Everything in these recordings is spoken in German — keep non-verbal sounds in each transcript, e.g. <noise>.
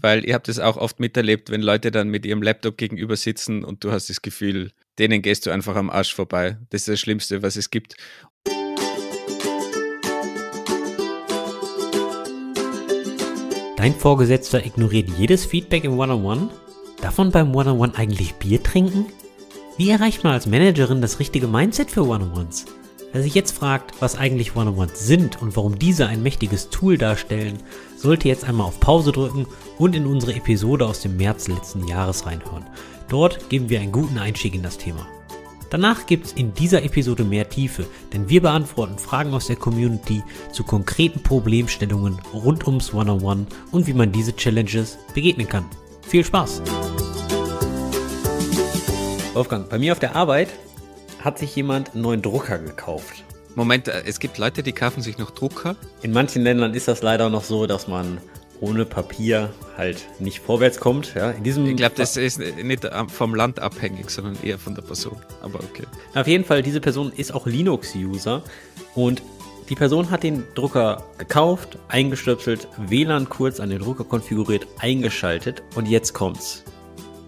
weil ihr habt es auch oft miterlebt, wenn Leute dann mit ihrem Laptop gegenüber sitzen und du hast das Gefühl, denen gehst du einfach am Arsch vorbei. Das ist das Schlimmste, was es gibt. Dein Vorgesetzter ignoriert jedes Feedback im One-on-One? -on -One? Davon beim One-on-One -on -One eigentlich Bier trinken? Wie erreicht man als Managerin das richtige Mindset für One-on-Ones? Wer sich jetzt fragt, was eigentlich One-on-Ones sind und warum diese ein mächtiges Tool darstellen, sollte jetzt einmal auf Pause drücken und in unsere Episode aus dem März letzten Jahres reinhören. Dort geben wir einen guten Einstieg in das Thema. Danach gibt es in dieser Episode mehr Tiefe, denn wir beantworten Fragen aus der Community zu konkreten Problemstellungen rund ums One-on-One und wie man diese Challenges begegnen kann. Viel Spaß! Wolfgang, bei mir auf der Arbeit hat sich jemand einen neuen Drucker gekauft. Moment, äh, es gibt Leute, die kaufen sich noch Drucker? In manchen Ländern ist das leider noch so, dass man ohne Papier halt nicht vorwärts kommt. Ja, in diesem ich glaube, das ist nicht vom Land abhängig, sondern eher von der Person. Aber okay. Auf jeden Fall, diese Person ist auch Linux-User und die Person hat den Drucker gekauft, eingestöpselt, WLAN kurz an den Drucker konfiguriert, eingeschaltet und jetzt kommt's.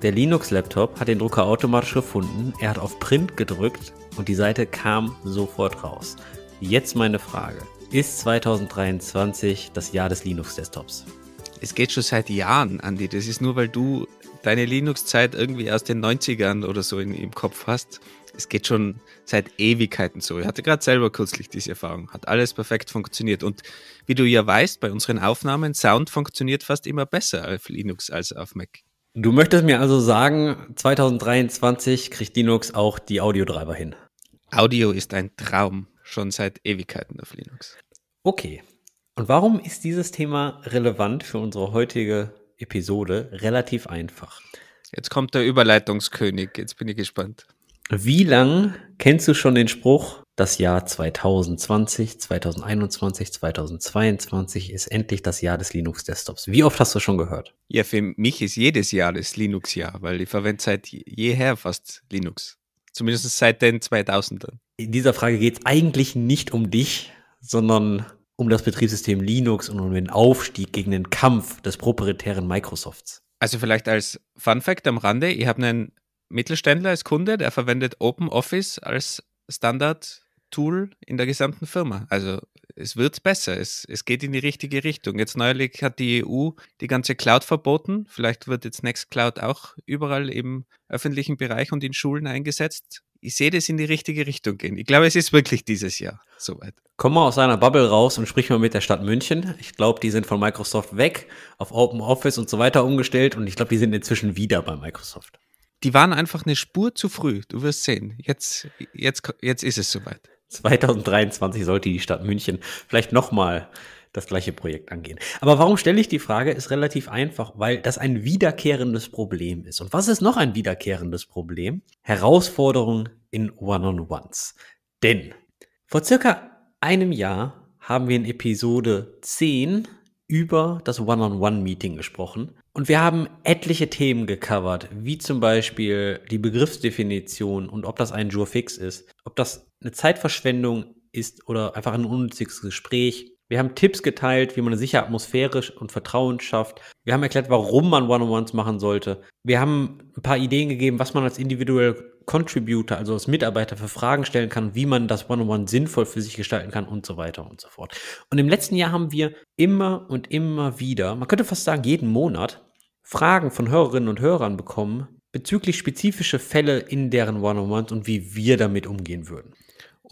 Der Linux-Laptop hat den Drucker automatisch gefunden, er hat auf Print gedrückt und die Seite kam sofort raus. Jetzt meine Frage. Ist 2023 das Jahr des Linux-Desktops? es geht schon seit Jahren, Andi. Das ist nur, weil du deine Linux-Zeit irgendwie aus den 90ern oder so in, im Kopf hast. Es geht schon seit Ewigkeiten so. Ich hatte gerade selber kürzlich diese Erfahrung. Hat alles perfekt funktioniert. Und wie du ja weißt, bei unseren Aufnahmen, Sound funktioniert fast immer besser auf Linux als auf Mac. Du möchtest mir also sagen, 2023 kriegt Linux auch die Audiotreiber hin. Audio ist ein Traum, schon seit Ewigkeiten auf Linux. Okay, und warum ist dieses Thema relevant für unsere heutige Episode? Relativ einfach. Jetzt kommt der Überleitungskönig, jetzt bin ich gespannt. Wie lang kennst du schon den Spruch, das Jahr 2020, 2021, 2022 ist endlich das Jahr des Linux-Desktops? Wie oft hast du schon gehört? Ja, für mich ist jedes Jahr das Linux-Jahr, weil ich verwende seit jeher fast Linux. Zumindest seit den 2000ern. In dieser Frage geht es eigentlich nicht um dich, sondern um das Betriebssystem Linux und um den Aufstieg gegen den Kampf des proprietären Microsofts. Also vielleicht als Fun Fact am Rande, ich habe einen Mittelständler als Kunde, der verwendet OpenOffice als Standard-Tool in der gesamten Firma. Also es wird besser, es, es geht in die richtige Richtung. Jetzt neulich hat die EU die ganze Cloud verboten. Vielleicht wird jetzt Nextcloud auch überall im öffentlichen Bereich und in Schulen eingesetzt ich sehe das in die richtige Richtung gehen. Ich glaube, es ist wirklich dieses Jahr soweit. Komm mal aus einer Bubble raus und sprich mal mit der Stadt München. Ich glaube, die sind von Microsoft weg, auf Open Office und so weiter umgestellt und ich glaube, die sind inzwischen wieder bei Microsoft. Die waren einfach eine Spur zu früh. Du wirst sehen. Jetzt, jetzt, jetzt ist es soweit. 2023 sollte die Stadt München vielleicht nochmal das gleiche Projekt angehen. Aber warum stelle ich die Frage? Ist relativ einfach, weil das ein wiederkehrendes Problem ist. Und was ist noch ein wiederkehrendes Problem? Herausforderungen in One-on-Ones. Denn vor circa einem Jahr haben wir in Episode 10 über das One-on-One-Meeting gesprochen. Und wir haben etliche Themen gecovert, wie zum Beispiel die Begriffsdefinition und ob das ein Jurfix ist, ob das eine Zeitverschwendung ist oder einfach ein unnütziges Gespräch, wir haben Tipps geteilt, wie man eine sichere Atmosphäre und Vertrauen schafft. Wir haben erklärt, warum man One-on-Ones machen sollte. Wir haben ein paar Ideen gegeben, was man als individuell Contributor, also als Mitarbeiter für Fragen stellen kann, wie man das One-on-One sinnvoll für sich gestalten kann und so weiter und so fort. Und im letzten Jahr haben wir immer und immer wieder, man könnte fast sagen jeden Monat, Fragen von Hörerinnen und Hörern bekommen bezüglich spezifische Fälle in deren One-on-Ones und wie wir damit umgehen würden.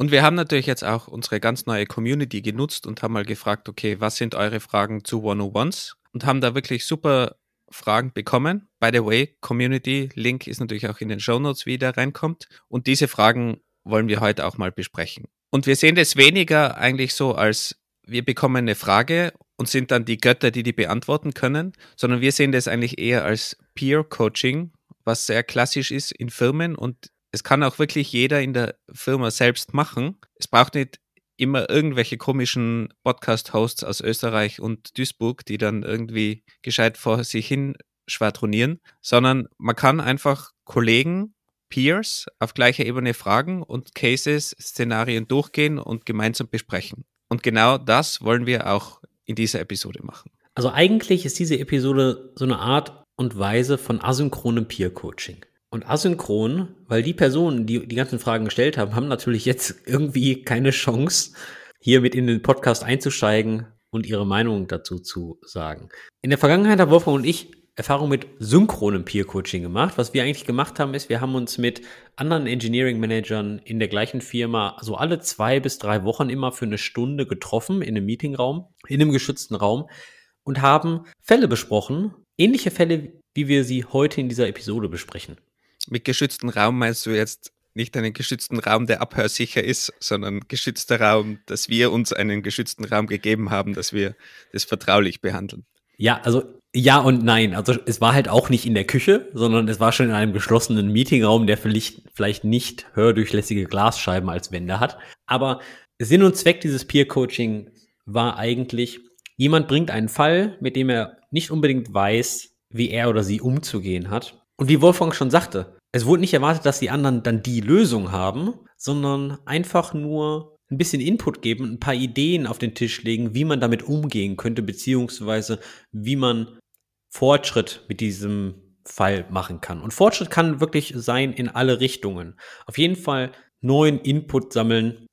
Und wir haben natürlich jetzt auch unsere ganz neue Community genutzt und haben mal gefragt, okay, was sind eure Fragen zu 101s? Und haben da wirklich super Fragen bekommen. By the way, Community Link ist natürlich auch in den Show Notes, wie der reinkommt. Und diese Fragen wollen wir heute auch mal besprechen. Und wir sehen das weniger eigentlich so als wir bekommen eine Frage und sind dann die Götter, die die beantworten können, sondern wir sehen das eigentlich eher als Peer Coaching, was sehr klassisch ist in Firmen und es kann auch wirklich jeder in der Firma selbst machen. Es braucht nicht immer irgendwelche komischen Podcast-Hosts aus Österreich und Duisburg, die dann irgendwie gescheit vor sich hin schwadronieren, sondern man kann einfach Kollegen, Peers auf gleicher Ebene fragen und Cases, Szenarien durchgehen und gemeinsam besprechen. Und genau das wollen wir auch in dieser Episode machen. Also eigentlich ist diese Episode so eine Art und Weise von asynchronem Peer-Coaching. Und asynchron, weil die Personen, die die ganzen Fragen gestellt haben, haben natürlich jetzt irgendwie keine Chance, hier mit in den Podcast einzusteigen und ihre Meinung dazu zu sagen. In der Vergangenheit haben Wolfgang und ich Erfahrung mit synchronem Peer-Coaching gemacht. Was wir eigentlich gemacht haben, ist, wir haben uns mit anderen Engineering-Managern in der gleichen Firma so alle zwei bis drei Wochen immer für eine Stunde getroffen in einem Meetingraum, in einem geschützten Raum und haben Fälle besprochen, ähnliche Fälle, wie wir sie heute in dieser Episode besprechen mit geschützten Raum meinst du jetzt nicht einen geschützten Raum, der abhörsicher ist, sondern geschützter Raum, dass wir uns einen geschützten Raum gegeben haben, dass wir das vertraulich behandeln. Ja, also ja und nein. Also es war halt auch nicht in der Küche, sondern es war schon in einem geschlossenen Meetingraum, der vielleicht, vielleicht nicht hördurchlässige Glasscheiben als Wände hat. Aber Sinn und Zweck dieses Peer-Coaching war eigentlich, jemand bringt einen Fall, mit dem er nicht unbedingt weiß, wie er oder sie umzugehen hat. Und wie Wolfgang schon sagte, es wurde nicht erwartet, dass die anderen dann die Lösung haben, sondern einfach nur ein bisschen Input geben, ein paar Ideen auf den Tisch legen, wie man damit umgehen könnte, beziehungsweise wie man Fortschritt mit diesem Fall machen kann. Und Fortschritt kann wirklich sein in alle Richtungen. Auf jeden Fall neuen Input sammeln,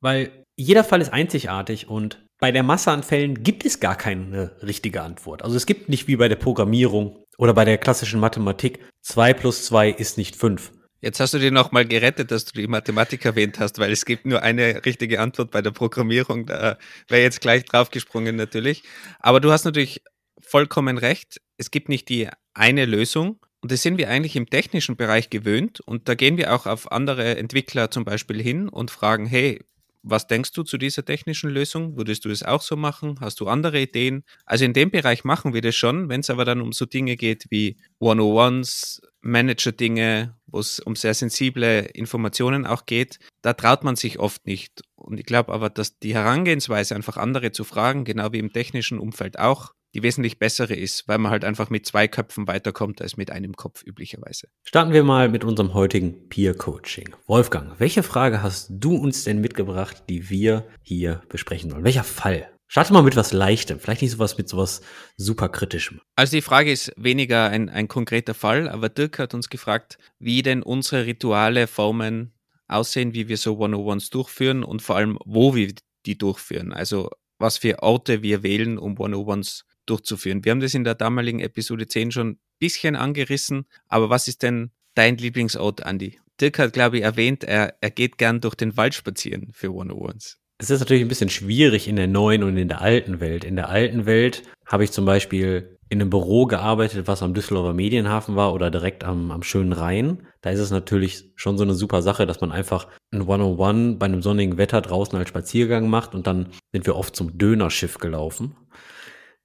weil jeder Fall ist einzigartig und bei der Masse an Fällen gibt es gar keine richtige Antwort. Also es gibt nicht wie bei der Programmierung oder bei der klassischen Mathematik, 2 plus 2 ist nicht 5. Jetzt hast du dir nochmal gerettet, dass du die Mathematik erwähnt hast, weil es gibt nur eine richtige Antwort bei der Programmierung. Da wäre jetzt gleich draufgesprungen natürlich. Aber du hast natürlich vollkommen recht. Es gibt nicht die eine Lösung. Und das sind wir eigentlich im technischen Bereich gewöhnt. Und da gehen wir auch auf andere Entwickler zum Beispiel hin und fragen, hey, was denkst du zu dieser technischen Lösung? Würdest du es auch so machen? Hast du andere Ideen? Also in dem Bereich machen wir das schon, wenn es aber dann um so Dinge geht wie 101s, Manager-Dinge, wo es um sehr sensible Informationen auch geht, da traut man sich oft nicht. Und ich glaube aber, dass die Herangehensweise, einfach andere zu fragen, genau wie im technischen Umfeld auch, die wesentlich bessere ist, weil man halt einfach mit zwei Köpfen weiterkommt als mit einem Kopf üblicherweise. Starten wir mal mit unserem heutigen Peer Coaching. Wolfgang, welche Frage hast du uns denn mitgebracht, die wir hier besprechen wollen? Welcher Fall? Starte mal mit was Leichtem, vielleicht nicht sowas mit sowas super Kritischem. Also die Frage ist weniger ein, ein konkreter Fall, aber Dirk hat uns gefragt, wie denn unsere Rituale, Formen aussehen, wie wir so 101s durchführen und vor allem, wo wir die durchführen. Also was für Orte wir wählen, um 101s durchzuführen. Wir haben das in der damaligen Episode 10 schon ein bisschen angerissen, aber was ist denn dein Lieblingsort, Andy? Dirk hat, glaube ich, erwähnt, er, er geht gern durch den Wald spazieren für 101. s Es ist natürlich ein bisschen schwierig in der neuen und in der alten Welt. In der alten Welt habe ich zum Beispiel in einem Büro gearbeitet, was am Düsseldorfer Medienhafen war oder direkt am, am schönen Rhein. Da ist es natürlich schon so eine super Sache, dass man einfach ein 101 bei einem sonnigen Wetter draußen als Spaziergang macht und dann sind wir oft zum Dönerschiff gelaufen.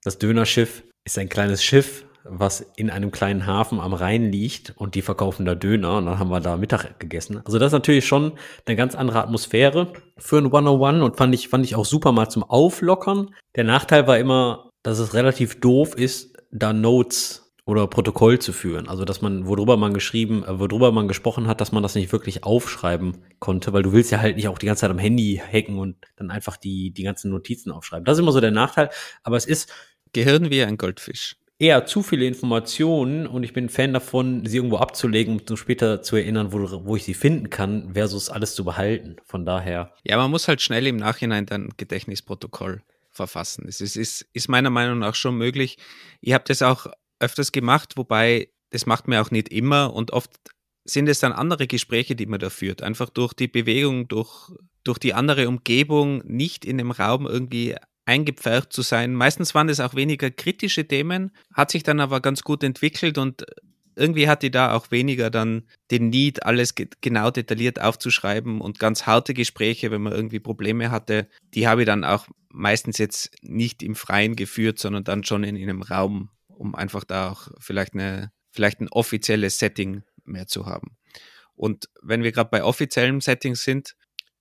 Das Dönerschiff ist ein kleines Schiff, was in einem kleinen Hafen am Rhein liegt und die verkaufen da Döner und dann haben wir da Mittag gegessen. Also das ist natürlich schon eine ganz andere Atmosphäre für ein 101 und fand ich, fand ich auch super mal zum Auflockern. Der Nachteil war immer, dass es relativ doof ist, da Notes oder Protokoll zu führen. Also, dass man, worüber man geschrieben, äh, worüber man gesprochen hat, dass man das nicht wirklich aufschreiben konnte, weil du willst ja halt nicht auch die ganze Zeit am Handy hacken und dann einfach die, die ganzen Notizen aufschreiben. Das ist immer so der Nachteil, aber es ist. Gehirn wie ein Goldfisch. Eher zu viele Informationen und ich bin Fan davon, sie irgendwo abzulegen, um später zu erinnern, wo, wo ich sie finden kann, versus alles zu behalten. Von daher. Ja, man muss halt schnell im Nachhinein dann Gedächtnisprotokoll verfassen. Es ist, ist, ist meiner Meinung nach schon möglich. Ihr habt das auch öfters gemacht, wobei das macht man auch nicht immer und oft sind es dann andere Gespräche, die man da führt. Einfach durch die Bewegung, durch, durch die andere Umgebung, nicht in dem Raum irgendwie eingepfercht zu sein. Meistens waren es auch weniger kritische Themen, hat sich dann aber ganz gut entwickelt und irgendwie hat die da auch weniger dann den Need, alles genau detailliert aufzuschreiben und ganz harte Gespräche, wenn man irgendwie Probleme hatte, die habe ich dann auch meistens jetzt nicht im Freien geführt, sondern dann schon in, in einem Raum um einfach da auch vielleicht, eine, vielleicht ein offizielles Setting mehr zu haben. Und wenn wir gerade bei offiziellem Setting sind,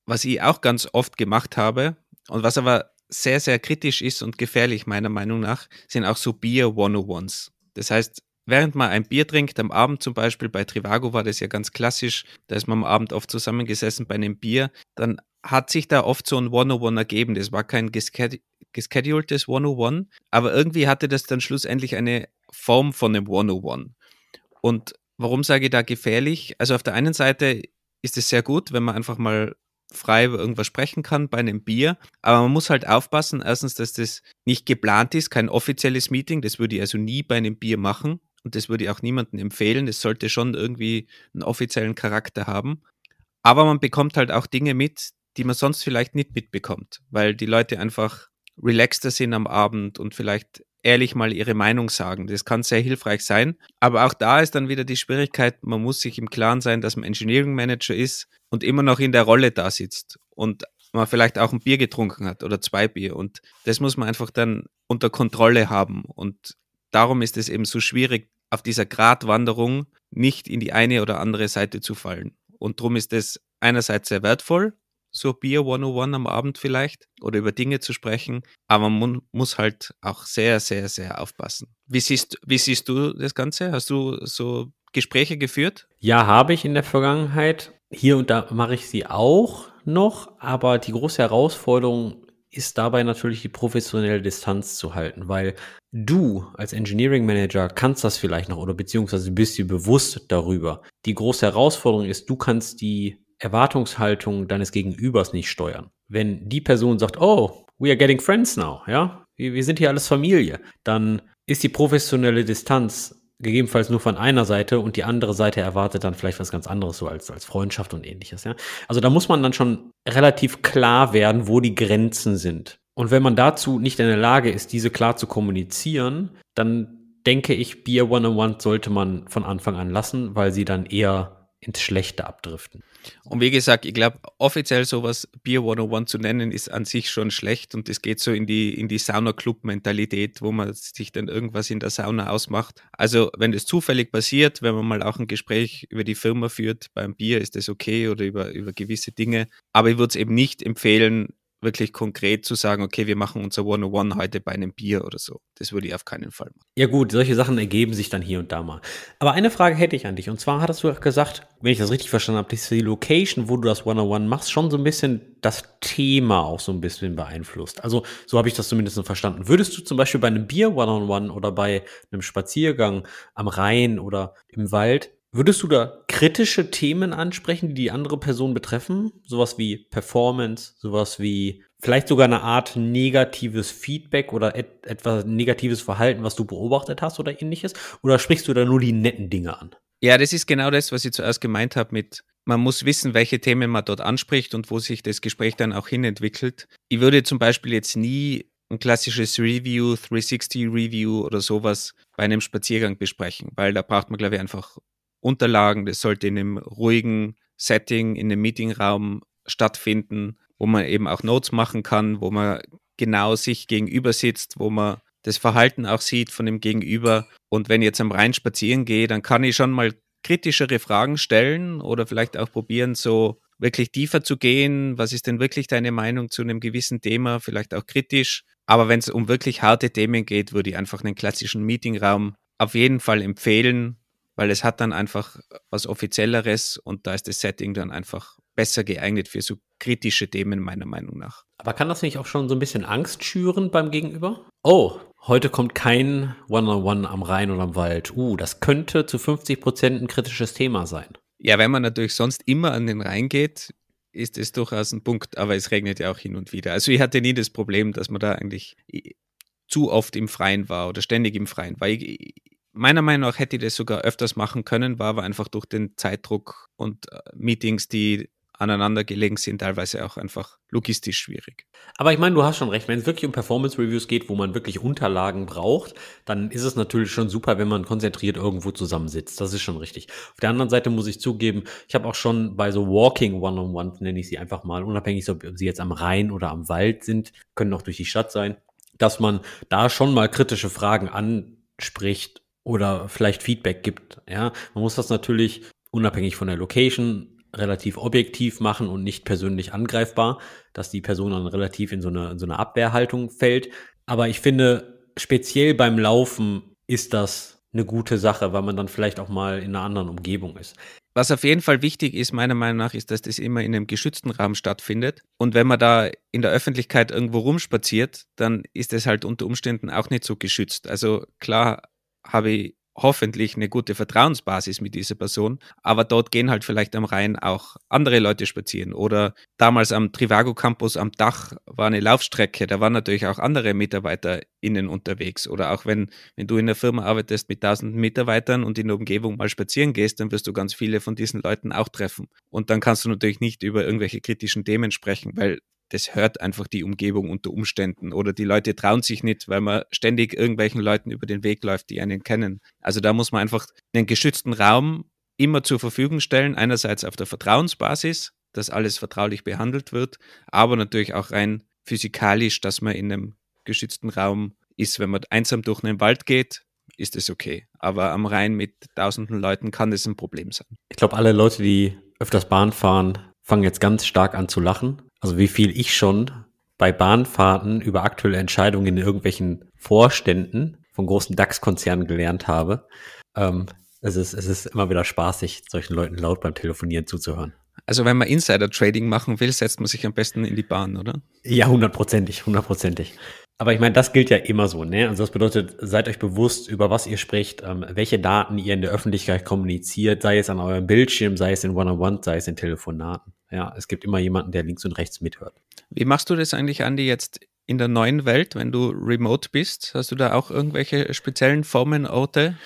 was ich auch ganz oft gemacht habe und was aber sehr, sehr kritisch ist und gefährlich meiner Meinung nach, sind auch so Bier 101s. Das heißt, während man ein Bier trinkt, am Abend zum Beispiel, bei Trivago war das ja ganz klassisch, da ist man am Abend oft zusammengesessen bei einem Bier, dann hat sich da oft so ein 101 ergeben. Das war kein geschedultes 101, aber irgendwie hatte das dann schlussendlich eine Form von einem 101. Und warum sage ich da gefährlich? Also auf der einen Seite ist es sehr gut, wenn man einfach mal frei über irgendwas sprechen kann bei einem Bier. Aber man muss halt aufpassen, erstens, dass das nicht geplant ist, kein offizielles Meeting. Das würde ich also nie bei einem Bier machen. Und das würde ich auch niemandem empfehlen. Es sollte schon irgendwie einen offiziellen Charakter haben. Aber man bekommt halt auch Dinge mit, die man sonst vielleicht nicht mitbekommt, weil die Leute einfach relaxter sind am Abend und vielleicht ehrlich mal ihre Meinung sagen. Das kann sehr hilfreich sein. Aber auch da ist dann wieder die Schwierigkeit, man muss sich im Klaren sein, dass man Engineering Manager ist und immer noch in der Rolle da sitzt und man vielleicht auch ein Bier getrunken hat oder zwei Bier. Und das muss man einfach dann unter Kontrolle haben. Und darum ist es eben so schwierig, auf dieser Gratwanderung nicht in die eine oder andere Seite zu fallen. Und darum ist es einerseits sehr wertvoll so Beer 101 am Abend vielleicht oder über Dinge zu sprechen, aber man muss halt auch sehr, sehr, sehr aufpassen. Wie siehst, wie siehst du das Ganze? Hast du so Gespräche geführt? Ja, habe ich in der Vergangenheit. Hier und da mache ich sie auch noch, aber die große Herausforderung ist dabei natürlich die professionelle Distanz zu halten, weil du als Engineering Manager kannst das vielleicht noch oder beziehungsweise bist dir bewusst darüber. Die große Herausforderung ist, du kannst die Erwartungshaltung deines Gegenübers nicht steuern. Wenn die Person sagt, oh, we are getting friends now, ja, wir, wir sind hier alles Familie, dann ist die professionelle Distanz gegebenenfalls nur von einer Seite und die andere Seite erwartet dann vielleicht was ganz anderes, so als, als Freundschaft und ähnliches. Ja? Also da muss man dann schon relativ klar werden, wo die Grenzen sind. Und wenn man dazu nicht in der Lage ist, diese klar zu kommunizieren, dann denke ich, Beer 101 sollte man von Anfang an lassen, weil sie dann eher ins Schlechte abdriften. Und wie gesagt, ich glaube, offiziell sowas Beer 101 zu nennen, ist an sich schon schlecht und es geht so in die, in die Sauna-Club-Mentalität, wo man sich dann irgendwas in der Sauna ausmacht. Also, wenn das zufällig passiert, wenn man mal auch ein Gespräch über die Firma führt, beim Bier ist das okay oder über, über gewisse Dinge. Aber ich würde es eben nicht empfehlen, wirklich konkret zu sagen, okay, wir machen unser One-on-One heute bei einem Bier oder so. Das würde ich auf keinen Fall machen. Ja gut, solche Sachen ergeben sich dann hier und da mal. Aber eine Frage hätte ich an dich. Und zwar hattest du auch gesagt, wenn ich das richtig verstanden habe, dass die Location, wo du das One-on-One machst, schon so ein bisschen das Thema auch so ein bisschen beeinflusst. Also so habe ich das zumindest verstanden. Würdest du zum Beispiel bei einem Bier One-on-One oder bei einem Spaziergang am Rhein oder im Wald Würdest du da kritische Themen ansprechen, die die andere Person betreffen? Sowas wie Performance, sowas wie vielleicht sogar eine Art negatives Feedback oder et etwas negatives Verhalten, was du beobachtet hast oder ähnliches? Oder sprichst du da nur die netten Dinge an? Ja, das ist genau das, was ich zuerst gemeint habe mit, man muss wissen, welche Themen man dort anspricht und wo sich das Gespräch dann auch hinentwickelt. Ich würde zum Beispiel jetzt nie ein klassisches Review, 360 Review oder sowas bei einem Spaziergang besprechen, weil da braucht man, glaube ich, einfach Unterlagen. Das sollte in einem ruhigen Setting, in einem Meetingraum stattfinden, wo man eben auch Notes machen kann, wo man genau sich gegenüber sitzt, wo man das Verhalten auch sieht von dem Gegenüber. Und wenn ich jetzt am Rhein spazieren gehe, dann kann ich schon mal kritischere Fragen stellen oder vielleicht auch probieren, so wirklich tiefer zu gehen. Was ist denn wirklich deine Meinung zu einem gewissen Thema? Vielleicht auch kritisch. Aber wenn es um wirklich harte Themen geht, würde ich einfach einen klassischen Meetingraum auf jeden Fall empfehlen weil es hat dann einfach äh, was Offizielleres und da ist das Setting dann einfach besser geeignet für so kritische Themen, meiner Meinung nach. Aber kann das nicht auch schon so ein bisschen Angst schüren beim Gegenüber? Oh, heute kommt kein One-on-One am Rhein oder am Wald. Uh, das könnte zu 50 Prozent ein kritisches Thema sein. Ja, wenn man natürlich sonst immer an den Rhein geht, ist es durchaus ein Punkt, aber es regnet ja auch hin und wieder. Also ich hatte nie das Problem, dass man da eigentlich äh, zu oft im Freien war oder ständig im Freien, weil ich, meiner Meinung nach hätte ich das sogar öfters machen können, war aber einfach durch den Zeitdruck und äh, Meetings, die aneinander gelegen sind, teilweise auch einfach logistisch schwierig. Aber ich meine, du hast schon recht, wenn es wirklich um Performance Reviews geht, wo man wirklich Unterlagen braucht, dann ist es natürlich schon super, wenn man konzentriert irgendwo zusammensitzt. Das ist schon richtig. Auf der anderen Seite muss ich zugeben, ich habe auch schon bei so Walking One-on-One, nenne ich sie einfach mal, unabhängig, ob sie jetzt am Rhein oder am Wald sind, können auch durch die Stadt sein, dass man da schon mal kritische Fragen anspricht oder vielleicht Feedback gibt. Ja, man muss das natürlich unabhängig von der Location relativ objektiv machen und nicht persönlich angreifbar, dass die Person dann relativ in so eine, in so eine Abwehrhaltung fällt. Aber ich finde, speziell beim Laufen ist das eine gute Sache, weil man dann vielleicht auch mal in einer anderen Umgebung ist. Was auf jeden Fall wichtig ist, meiner Meinung nach, ist, dass das immer in einem geschützten Rahmen stattfindet. Und wenn man da in der Öffentlichkeit irgendwo rumspaziert, dann ist das halt unter Umständen auch nicht so geschützt. Also klar habe ich hoffentlich eine gute Vertrauensbasis mit dieser Person. Aber dort gehen halt vielleicht am Rhein auch andere Leute spazieren. Oder damals am Trivago Campus am Dach war eine Laufstrecke. Da waren natürlich auch andere MitarbeiterInnen unterwegs. Oder auch wenn, wenn du in einer Firma arbeitest mit tausenden Mitarbeitern und in der Umgebung mal spazieren gehst, dann wirst du ganz viele von diesen Leuten auch treffen. Und dann kannst du natürlich nicht über irgendwelche kritischen Themen sprechen, weil das hört einfach die Umgebung unter Umständen oder die Leute trauen sich nicht, weil man ständig irgendwelchen Leuten über den Weg läuft, die einen kennen. Also da muss man einfach einen geschützten Raum immer zur Verfügung stellen, einerseits auf der Vertrauensbasis, dass alles vertraulich behandelt wird, aber natürlich auch rein physikalisch, dass man in einem geschützten Raum ist. Wenn man einsam durch einen Wald geht, ist es okay. Aber am Rhein mit tausenden Leuten kann das ein Problem sein. Ich glaube, alle Leute, die öfters Bahn fahren, fangen jetzt ganz stark an zu lachen also wie viel ich schon bei Bahnfahrten über aktuelle Entscheidungen in irgendwelchen Vorständen von großen DAX-Konzernen gelernt habe. Ähm, es, ist, es ist immer wieder spaßig, solchen Leuten laut beim Telefonieren zuzuhören. Also wenn man Insider-Trading machen will, setzt man sich am besten in die Bahn, oder? Ja, hundertprozentig, hundertprozentig. Aber ich meine, das gilt ja immer so, ne? Also das bedeutet, seid euch bewusst, über was ihr spricht, ähm, welche Daten ihr in der Öffentlichkeit kommuniziert, sei es an eurem Bildschirm, sei es in one -on -One, sei es in Telefonaten. Ja, es gibt immer jemanden, der links und rechts mithört. Wie machst du das eigentlich, Andi, jetzt in der neuen Welt, wenn du remote bist? Hast du da auch irgendwelche speziellen Formenorte?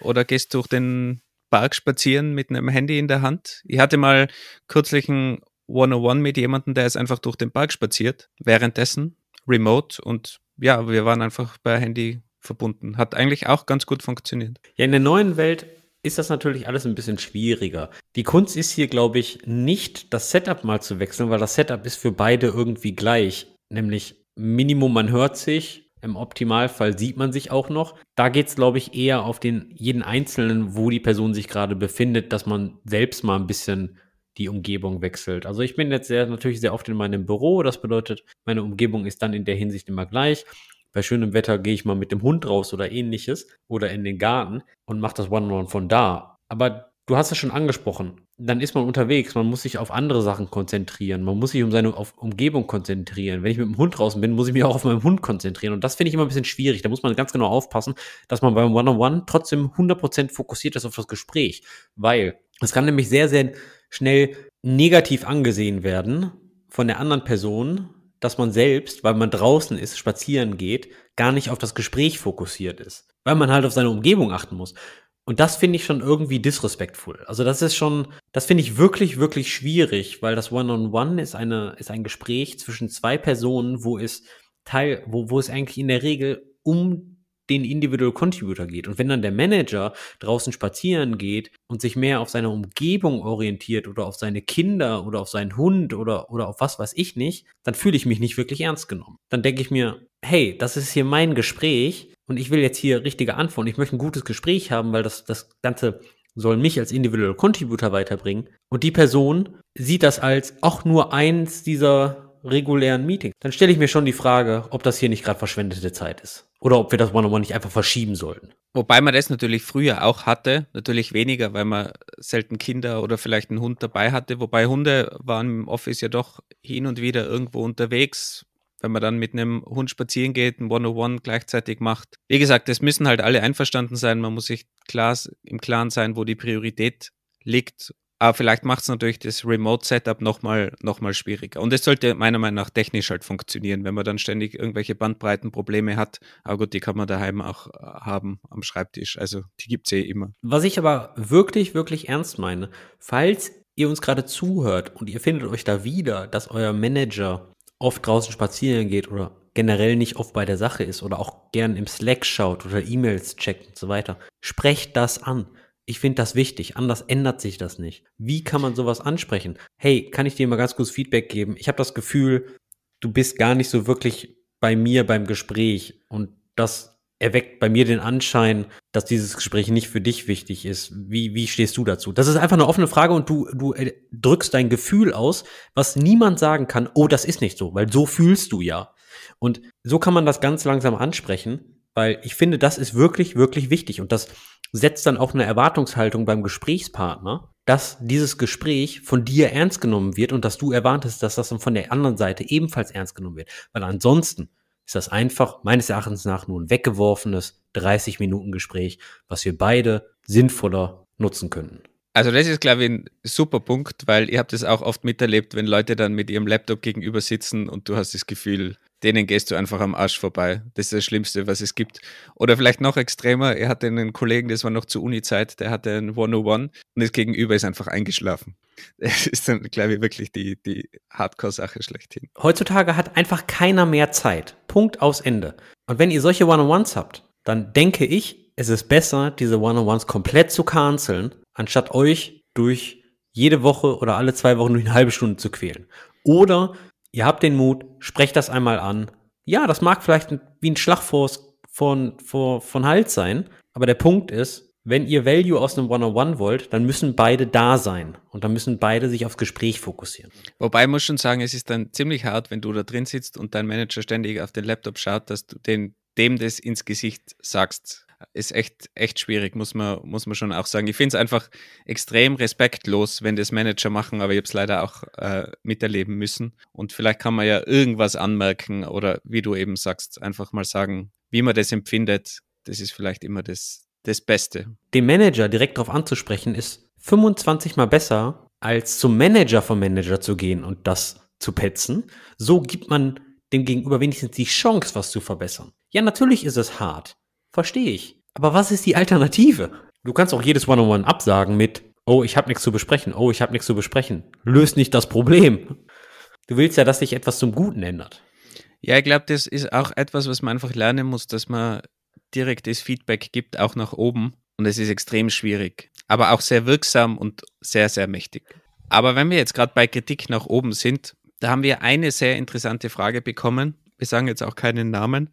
Oder gehst du durch den Park spazieren mit einem Handy in der Hand? Ich hatte mal kürzlich ein 101 mit jemandem, der ist einfach durch den Park spaziert, währenddessen, remote und ja, wir waren einfach per Handy verbunden. Hat eigentlich auch ganz gut funktioniert. Ja, in der neuen Welt ist das natürlich alles ein bisschen schwieriger. Die Kunst ist hier, glaube ich, nicht das Setup mal zu wechseln, weil das Setup ist für beide irgendwie gleich. Nämlich Minimum, man hört sich, im Optimalfall sieht man sich auch noch. Da geht es, glaube ich, eher auf den jeden Einzelnen, wo die Person sich gerade befindet, dass man selbst mal ein bisschen die Umgebung wechselt. Also ich bin jetzt sehr, natürlich sehr oft in meinem Büro. Das bedeutet, meine Umgebung ist dann in der Hinsicht immer gleich bei schönem Wetter gehe ich mal mit dem Hund raus oder ähnliches oder in den Garten und mache das One-on-One von da. Aber du hast es schon angesprochen, dann ist man unterwegs, man muss sich auf andere Sachen konzentrieren, man muss sich um seine Umgebung konzentrieren. Wenn ich mit dem Hund draußen bin, muss ich mich auch auf meinen Hund konzentrieren und das finde ich immer ein bisschen schwierig. Da muss man ganz genau aufpassen, dass man beim One-on-One trotzdem 100% fokussiert ist auf das Gespräch, weil es kann nämlich sehr, sehr schnell negativ angesehen werden von der anderen Person, dass man selbst, weil man draußen ist, spazieren geht, gar nicht auf das Gespräch fokussiert ist, weil man halt auf seine Umgebung achten muss. Und das finde ich schon irgendwie disrespektvoll. Also das ist schon, das finde ich wirklich, wirklich schwierig, weil das One-on-One -on -One ist eine, ist ein Gespräch zwischen zwei Personen, wo es Teil, wo, wo es eigentlich in der Regel um den Individual Contributor geht. Und wenn dann der Manager draußen spazieren geht und sich mehr auf seine Umgebung orientiert oder auf seine Kinder oder auf seinen Hund oder, oder auf was weiß ich nicht, dann fühle ich mich nicht wirklich ernst genommen. Dann denke ich mir, hey, das ist hier mein Gespräch und ich will jetzt hier richtige Antworten. Ich möchte ein gutes Gespräch haben, weil das, das ganze soll mich als Individual Contributor weiterbringen. Und die Person sieht das als auch nur eins dieser regulären Meeting, dann stelle ich mir schon die Frage, ob das hier nicht gerade verschwendete Zeit ist. Oder ob wir das One-on-One nicht einfach verschieben sollten. Wobei man das natürlich früher auch hatte, natürlich weniger, weil man selten Kinder oder vielleicht einen Hund dabei hatte. Wobei Hunde waren im Office ja doch hin und wieder irgendwo unterwegs. Wenn man dann mit einem Hund spazieren geht, ein One-on-One gleichzeitig macht. Wie gesagt, es müssen halt alle einverstanden sein. Man muss sich klar, im Klaren sein, wo die Priorität liegt aber vielleicht macht es natürlich das Remote-Setup nochmal noch mal schwieriger. Und es sollte meiner Meinung nach technisch halt funktionieren, wenn man dann ständig irgendwelche Bandbreitenprobleme hat. Aber ah gut, die kann man daheim auch äh, haben am Schreibtisch. Also die gibt es eh immer. Was ich aber wirklich, wirklich ernst meine, falls ihr uns gerade zuhört und ihr findet euch da wieder, dass euer Manager oft draußen spazieren geht oder generell nicht oft bei der Sache ist oder auch gern im Slack schaut oder E-Mails checkt und so weiter, sprecht das an. Ich finde das wichtig, anders ändert sich das nicht. Wie kann man sowas ansprechen? Hey, kann ich dir mal ganz kurz Feedback geben? Ich habe das Gefühl, du bist gar nicht so wirklich bei mir beim Gespräch und das erweckt bei mir den Anschein, dass dieses Gespräch nicht für dich wichtig ist. Wie, wie stehst du dazu? Das ist einfach eine offene Frage und du, du äh, drückst dein Gefühl aus, was niemand sagen kann, oh, das ist nicht so, weil so fühlst du ja. Und so kann man das ganz langsam ansprechen, weil ich finde, das ist wirklich, wirklich wichtig. Und das setzt dann auch eine Erwartungshaltung beim Gesprächspartner, dass dieses Gespräch von dir ernst genommen wird und dass du erwartest, dass das dann von der anderen Seite ebenfalls ernst genommen wird. Weil ansonsten ist das einfach meines Erachtens nach nur ein weggeworfenes 30 Minuten Gespräch, was wir beide sinnvoller nutzen könnten. Also das ist, glaube ich, ein super Punkt, weil ihr habt es auch oft miterlebt, wenn Leute dann mit ihrem Laptop gegenüber sitzen und du hast das Gefühl, denen gehst du einfach am Arsch vorbei. Das ist das Schlimmste, was es gibt. Oder vielleicht noch extremer, er hatte einen Kollegen, das war noch zur Uni-Zeit, der hatte ein 101 und das Gegenüber ist einfach eingeschlafen. <laughs> Das ist dann, glaube ich, wirklich die, die Hardcore-Sache schlechthin. Heutzutage hat einfach keiner mehr Zeit. Punkt aus Ende. Und wenn ihr solche 101s habt, dann denke ich, es ist besser, diese 101s komplett zu canceln, anstatt euch durch jede Woche oder alle zwei Wochen durch eine halbe Stunde zu quälen. Oder ihr habt den Mut, sprecht das einmal an. Ja, das mag vielleicht wie ein Schlag vor, vor, von Halt sein, aber der Punkt ist, wenn ihr Value aus einem One-on-One wollt, dann müssen beide da sein und dann müssen beide sich aufs Gespräch fokussieren. Wobei ich muss schon sagen, es ist dann ziemlich hart, wenn du da drin sitzt und dein Manager ständig auf den Laptop schaut, dass du den, dem das ins Gesicht sagst ist echt, echt schwierig, muss man, muss man schon auch sagen. Ich finde es einfach extrem respektlos, wenn das Manager machen, aber ich habe es leider auch äh, miterleben müssen. Und vielleicht kann man ja irgendwas anmerken oder wie du eben sagst, einfach mal sagen, wie man das empfindet. Das ist vielleicht immer das, das Beste. Den Manager direkt darauf anzusprechen, ist 25 Mal besser, als zum Manager vom Manager zu gehen und das zu petzen. So gibt man dem Gegenüber wenigstens die Chance, was zu verbessern. Ja, natürlich ist es hart. Verstehe ich. Aber was ist die Alternative? Du kannst auch jedes One-on-One -on -One absagen mit, oh, ich habe nichts zu besprechen, oh, ich habe nichts zu besprechen. Löst nicht das Problem. Du willst ja, dass sich etwas zum Guten ändert. Ja, ich glaube, das ist auch etwas, was man einfach lernen muss, dass man direktes Feedback gibt, auch nach oben. Und es ist extrem schwierig, aber auch sehr wirksam und sehr, sehr mächtig. Aber wenn wir jetzt gerade bei Kritik nach oben sind, da haben wir eine sehr interessante Frage bekommen. Wir sagen jetzt auch keinen Namen,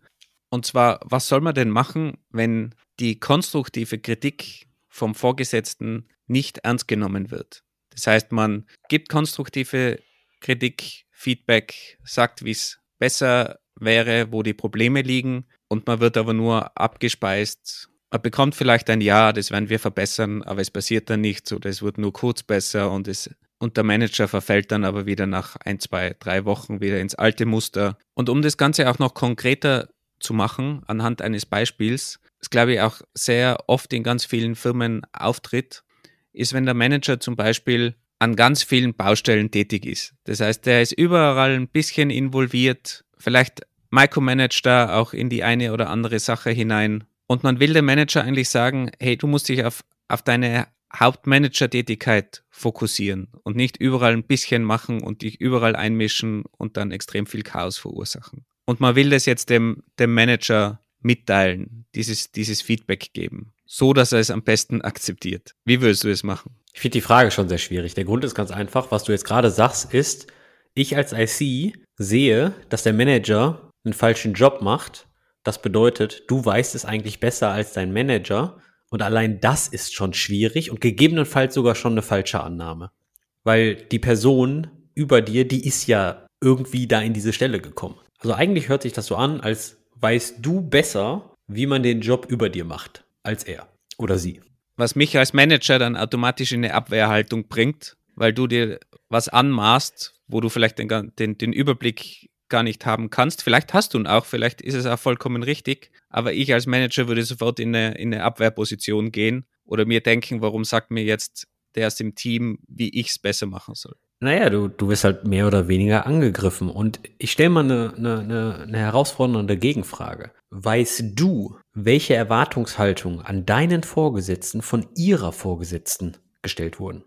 und zwar, was soll man denn machen, wenn die konstruktive Kritik vom Vorgesetzten nicht ernst genommen wird? Das heißt, man gibt konstruktive Kritik, Feedback, sagt, wie es besser wäre, wo die Probleme liegen und man wird aber nur abgespeist. Man bekommt vielleicht ein Ja, das werden wir verbessern, aber es passiert dann nichts oder es wird nur kurz besser und, es, und der Manager verfällt dann aber wieder nach ein, zwei, drei Wochen wieder ins alte Muster. Und um das Ganze auch noch konkreter zu machen anhand eines Beispiels, das glaube ich auch sehr oft in ganz vielen Firmen auftritt, ist, wenn der Manager zum Beispiel an ganz vielen Baustellen tätig ist. Das heißt, der ist überall ein bisschen involviert, vielleicht micromanagt da auch in die eine oder andere Sache hinein. Und man will dem Manager eigentlich sagen, hey, du musst dich auf, auf deine Hauptmanager-Tätigkeit fokussieren und nicht überall ein bisschen machen und dich überall einmischen und dann extrem viel Chaos verursachen und man will das jetzt dem, dem Manager mitteilen, dieses, dieses Feedback geben, so dass er es am besten akzeptiert. Wie würdest du es machen? Ich finde die Frage schon sehr schwierig. Der Grund ist ganz einfach. Was du jetzt gerade sagst, ist, ich als IC sehe, dass der Manager einen falschen Job macht. Das bedeutet, du weißt es eigentlich besser als dein Manager. Und allein das ist schon schwierig und gegebenenfalls sogar schon eine falsche Annahme. Weil die Person über dir, die ist ja irgendwie da in diese Stelle gekommen. Also eigentlich hört sich das so an, als weißt du besser, wie man den Job über dir macht, als er oder sie. Was mich als Manager dann automatisch in eine Abwehrhaltung bringt, weil du dir was anmaßt, wo du vielleicht den, den, den Überblick gar nicht haben kannst. Vielleicht hast du ihn auch, vielleicht ist es auch vollkommen richtig, aber ich als Manager würde sofort in eine, in eine Abwehrposition gehen oder mir denken, warum sagt mir jetzt der aus dem Team, wie ich es besser machen soll. Naja, du, du wirst halt mehr oder weniger angegriffen. Und ich stelle mal eine, eine, eine herausfordernde Gegenfrage. Weißt du, welche Erwartungshaltung an deinen Vorgesetzten von ihrer Vorgesetzten gestellt wurden?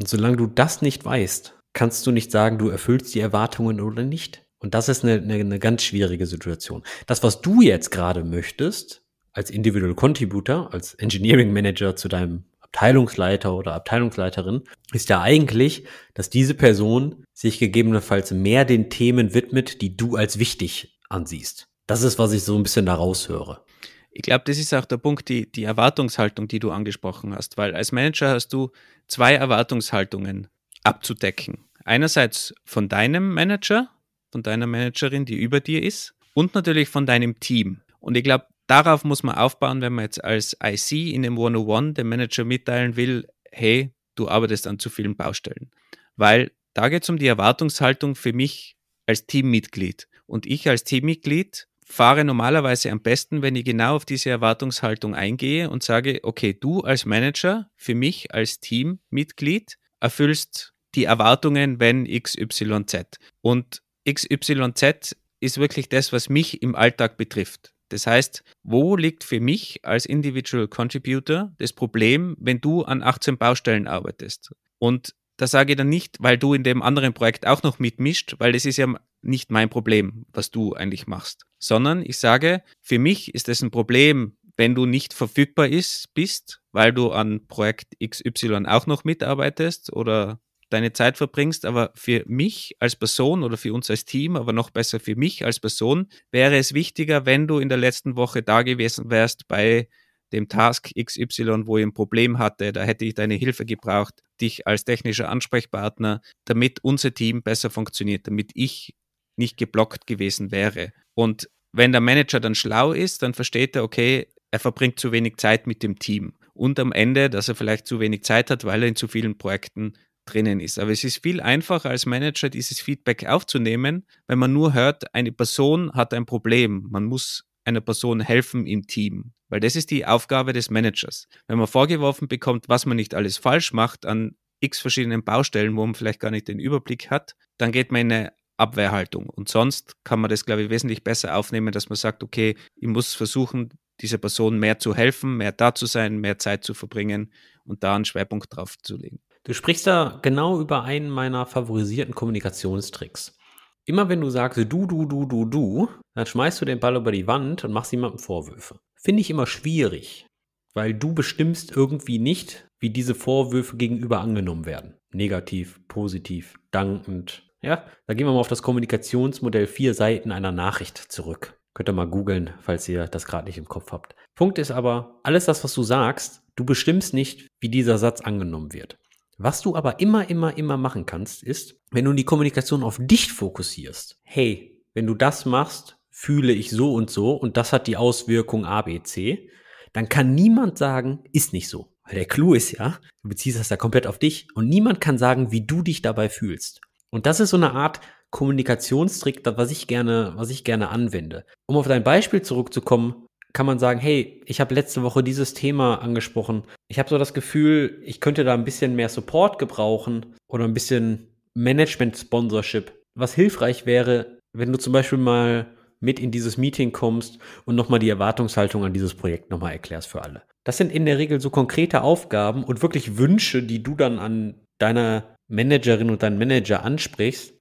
Und solange du das nicht weißt, kannst du nicht sagen, du erfüllst die Erwartungen oder nicht. Und das ist eine, eine, eine ganz schwierige Situation. Das, was du jetzt gerade möchtest, als Individual Contributor, als Engineering Manager zu deinem Abteilungsleiter oder Abteilungsleiterin, ist ja eigentlich, dass diese Person sich gegebenenfalls mehr den Themen widmet, die du als wichtig ansiehst. Das ist, was ich so ein bisschen daraus höre. Ich glaube, das ist auch der Punkt, die, die Erwartungshaltung, die du angesprochen hast, weil als Manager hast du zwei Erwartungshaltungen abzudecken. Einerseits von deinem Manager, von deiner Managerin, die über dir ist, und natürlich von deinem Team. Und ich glaube, Darauf muss man aufbauen, wenn man jetzt als IC in dem 101 dem Manager mitteilen will, hey, du arbeitest an zu vielen Baustellen. Weil da geht es um die Erwartungshaltung für mich als Teammitglied. Und ich als Teammitglied fahre normalerweise am besten, wenn ich genau auf diese Erwartungshaltung eingehe und sage, okay, du als Manager, für mich als Teammitglied, erfüllst die Erwartungen, wenn XYZ. Und XYZ ist wirklich das, was mich im Alltag betrifft. Das heißt, wo liegt für mich als Individual Contributor das Problem, wenn du an 18 Baustellen arbeitest? Und da sage ich dann nicht, weil du in dem anderen Projekt auch noch mitmischt, weil das ist ja nicht mein Problem, was du eigentlich machst, sondern ich sage, für mich ist das ein Problem, wenn du nicht verfügbar ist, bist, weil du an Projekt XY auch noch mitarbeitest oder deine Zeit verbringst, aber für mich als Person oder für uns als Team, aber noch besser für mich als Person, wäre es wichtiger, wenn du in der letzten Woche da gewesen wärst bei dem Task XY, wo ich ein Problem hatte, da hätte ich deine Hilfe gebraucht, dich als technischer Ansprechpartner, damit unser Team besser funktioniert, damit ich nicht geblockt gewesen wäre. Und wenn der Manager dann schlau ist, dann versteht er, okay, er verbringt zu wenig Zeit mit dem Team und am Ende, dass er vielleicht zu wenig Zeit hat, weil er in zu vielen Projekten drinnen ist. Aber es ist viel einfacher als Manager, dieses Feedback aufzunehmen, wenn man nur hört, eine Person hat ein Problem. Man muss einer Person helfen im Team. Weil das ist die Aufgabe des Managers. Wenn man vorgeworfen bekommt, was man nicht alles falsch macht an x verschiedenen Baustellen, wo man vielleicht gar nicht den Überblick hat, dann geht man in eine Abwehrhaltung. Und sonst kann man das, glaube ich, wesentlich besser aufnehmen, dass man sagt, okay, ich muss versuchen, dieser Person mehr zu helfen, mehr da zu sein, mehr Zeit zu verbringen und da einen Schwerpunkt drauf zu legen. Du sprichst da genau über einen meiner favorisierten Kommunikationstricks. Immer wenn du sagst du, du, du, du, du, dann schmeißt du den Ball über die Wand und machst jemandem Vorwürfe. Finde ich immer schwierig, weil du bestimmst irgendwie nicht, wie diese Vorwürfe gegenüber angenommen werden. Negativ, positiv, dankend. Ja, da gehen wir mal auf das Kommunikationsmodell vier Seiten einer Nachricht zurück. Könnt ihr mal googeln, falls ihr das gerade nicht im Kopf habt. Punkt ist aber, alles das, was du sagst, du bestimmst nicht, wie dieser Satz angenommen wird. Was du aber immer, immer, immer machen kannst, ist, wenn du die Kommunikation auf dich fokussierst. Hey, wenn du das machst, fühle ich so und so und das hat die Auswirkung ABC, dann kann niemand sagen, ist nicht so. Weil der Clou ist ja, du beziehst das ja komplett auf dich und niemand kann sagen, wie du dich dabei fühlst. Und das ist so eine Art Kommunikationstrick, was ich gerne, was ich gerne anwende. Um auf dein Beispiel zurückzukommen, kann man sagen, hey, ich habe letzte Woche dieses Thema angesprochen. Ich habe so das Gefühl, ich könnte da ein bisschen mehr Support gebrauchen oder ein bisschen Management-Sponsorship. Was hilfreich wäre, wenn du zum Beispiel mal mit in dieses Meeting kommst und nochmal die Erwartungshaltung an dieses Projekt nochmal erklärst für alle. Das sind in der Regel so konkrete Aufgaben und wirklich Wünsche, die du dann an deiner Managerin und deinen Manager ansprichst.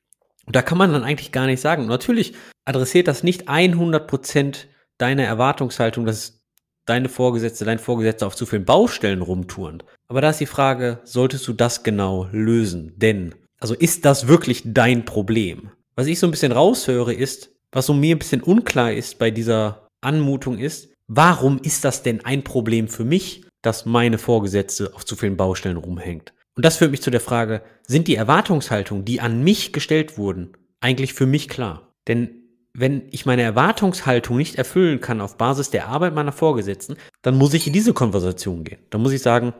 Und da kann man dann eigentlich gar nicht sagen. natürlich adressiert das nicht 100% deine Erwartungshaltung, dass deine Vorgesetzte, dein Vorgesetzter auf zu vielen Baustellen rumturnt. Aber da ist die Frage, solltest du das genau lösen? Denn, also ist das wirklich dein Problem? Was ich so ein bisschen raushöre ist, was so mir ein bisschen unklar ist bei dieser Anmutung ist, warum ist das denn ein Problem für mich, dass meine Vorgesetzte auf zu vielen Baustellen rumhängt? Und das führt mich zu der Frage, sind die Erwartungshaltungen, die an mich gestellt wurden, eigentlich für mich klar? Denn wenn ich meine Erwartungshaltung nicht erfüllen kann auf Basis der Arbeit meiner Vorgesetzten, dann muss ich in diese Konversation gehen. Dann muss ich sagen,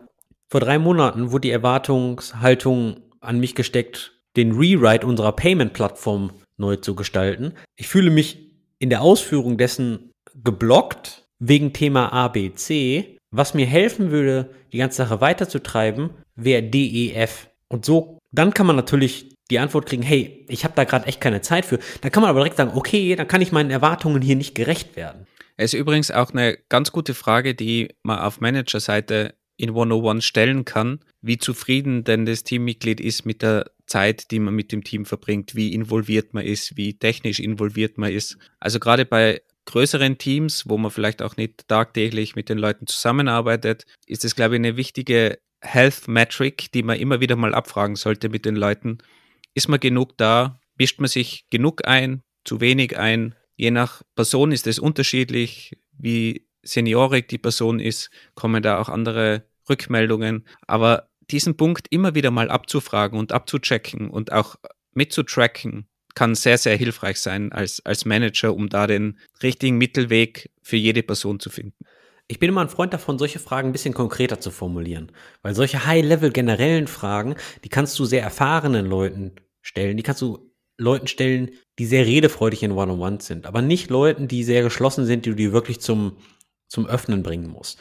vor drei Monaten wurde die Erwartungshaltung an mich gesteckt, den Rewrite unserer Payment-Plattform neu zu gestalten. Ich fühle mich in der Ausführung dessen geblockt wegen Thema ABC. Was mir helfen würde, die ganze Sache weiterzutreiben, wäre DEF. Und so, dann kann man natürlich die Antwort kriegen, hey, ich habe da gerade echt keine Zeit für, dann kann man aber direkt sagen, okay, dann kann ich meinen Erwartungen hier nicht gerecht werden. Es ist übrigens auch eine ganz gute Frage, die man auf Managerseite in 101 stellen kann, wie zufrieden denn das Teammitglied ist mit der Zeit, die man mit dem Team verbringt, wie involviert man ist, wie technisch involviert man ist. Also gerade bei größeren Teams, wo man vielleicht auch nicht tagtäglich mit den Leuten zusammenarbeitet, ist es, glaube ich, eine wichtige Health Metric, die man immer wieder mal abfragen sollte mit den Leuten, ist man genug da? Mischt man sich genug ein? Zu wenig ein? Je nach Person ist es unterschiedlich, wie seniorig die Person ist, kommen da auch andere Rückmeldungen. Aber diesen Punkt immer wieder mal abzufragen und abzuchecken und auch mitzutracken, kann sehr, sehr hilfreich sein als, als Manager, um da den richtigen Mittelweg für jede Person zu finden. Ich bin immer ein Freund davon, solche Fragen ein bisschen konkreter zu formulieren, weil solche High-Level generellen Fragen, die kannst du sehr erfahrenen Leuten stellen. Die kannst du Leuten stellen, die sehr redefreudig in one on one sind, aber nicht Leuten, die sehr geschlossen sind, die du dir wirklich zum, zum Öffnen bringen musst.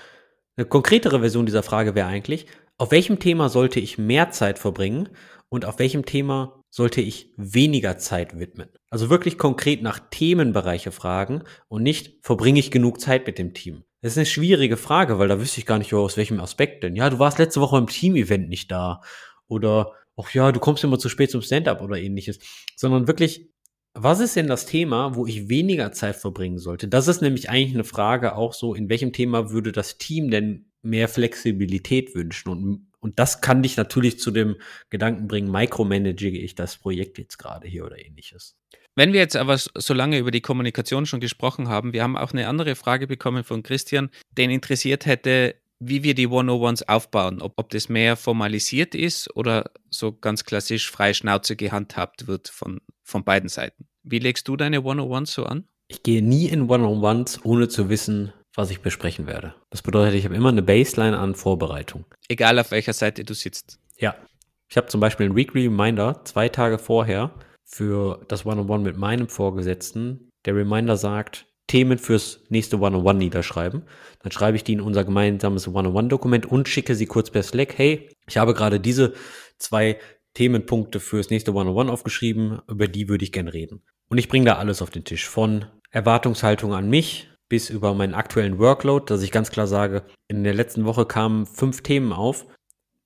Eine konkretere Version dieser Frage wäre eigentlich, auf welchem Thema sollte ich mehr Zeit verbringen und auf welchem Thema sollte ich weniger Zeit widmen? Also wirklich konkret nach Themenbereiche fragen und nicht, verbringe ich genug Zeit mit dem Team? Das ist eine schwierige Frage, weil da wüsste ich gar nicht, aus welchem Aspekt denn. Ja, du warst letzte Woche im Team-Event nicht da. Oder ach ja, du kommst immer zu spät zum Stand-up oder ähnliches, sondern wirklich, was ist denn das Thema, wo ich weniger Zeit verbringen sollte? Das ist nämlich eigentlich eine Frage auch so, in welchem Thema würde das Team denn mehr Flexibilität wünschen? Und, und das kann dich natürlich zu dem Gedanken bringen, micromanage ich das Projekt jetzt gerade hier oder ähnliches. Wenn wir jetzt aber so lange über die Kommunikation schon gesprochen haben, wir haben auch eine andere Frage bekommen von Christian, den interessiert hätte, wie wir die 101s aufbauen, ob, ob das mehr formalisiert ist oder so ganz klassisch freie Schnauze gehandhabt wird von, von beiden Seiten. Wie legst du deine 101s so an? Ich gehe nie in 101s, ohne zu wissen, was ich besprechen werde. Das bedeutet, ich habe immer eine Baseline an Vorbereitung. Egal auf welcher Seite du sitzt. Ja. Ich habe zum Beispiel einen Weekly Reminder zwei Tage vorher für das One-on-One mit meinem Vorgesetzten. Der Reminder sagt, Themen fürs nächste One-on-One niederschreiben. Dann schreibe ich die in unser gemeinsames One-on-One-Dokument und schicke sie kurz per Slack. Hey, ich habe gerade diese zwei Themenpunkte fürs nächste One-on-One aufgeschrieben, über die würde ich gerne reden. Und ich bringe da alles auf den Tisch, von Erwartungshaltung an mich bis über meinen aktuellen Workload, dass ich ganz klar sage, in der letzten Woche kamen fünf Themen auf.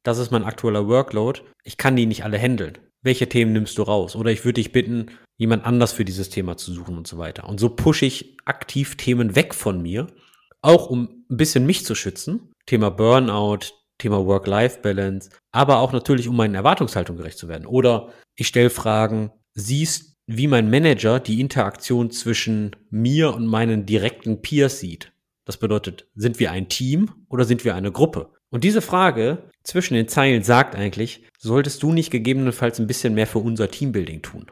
Das ist mein aktueller Workload. Ich kann die nicht alle handeln. Welche Themen nimmst du raus? Oder ich würde dich bitten, jemand anders für dieses Thema zu suchen und so weiter. Und so pushe ich aktiv Themen weg von mir, auch um ein bisschen mich zu schützen. Thema Burnout, Thema Work-Life-Balance, aber auch natürlich, um meinen Erwartungshaltung gerecht zu werden. Oder ich stelle Fragen, siehst, wie mein Manager die Interaktion zwischen mir und meinen direkten Peers sieht. Das bedeutet, sind wir ein Team oder sind wir eine Gruppe? Und diese Frage zwischen den Zeilen sagt eigentlich, solltest du nicht gegebenenfalls ein bisschen mehr für unser Teambuilding tun?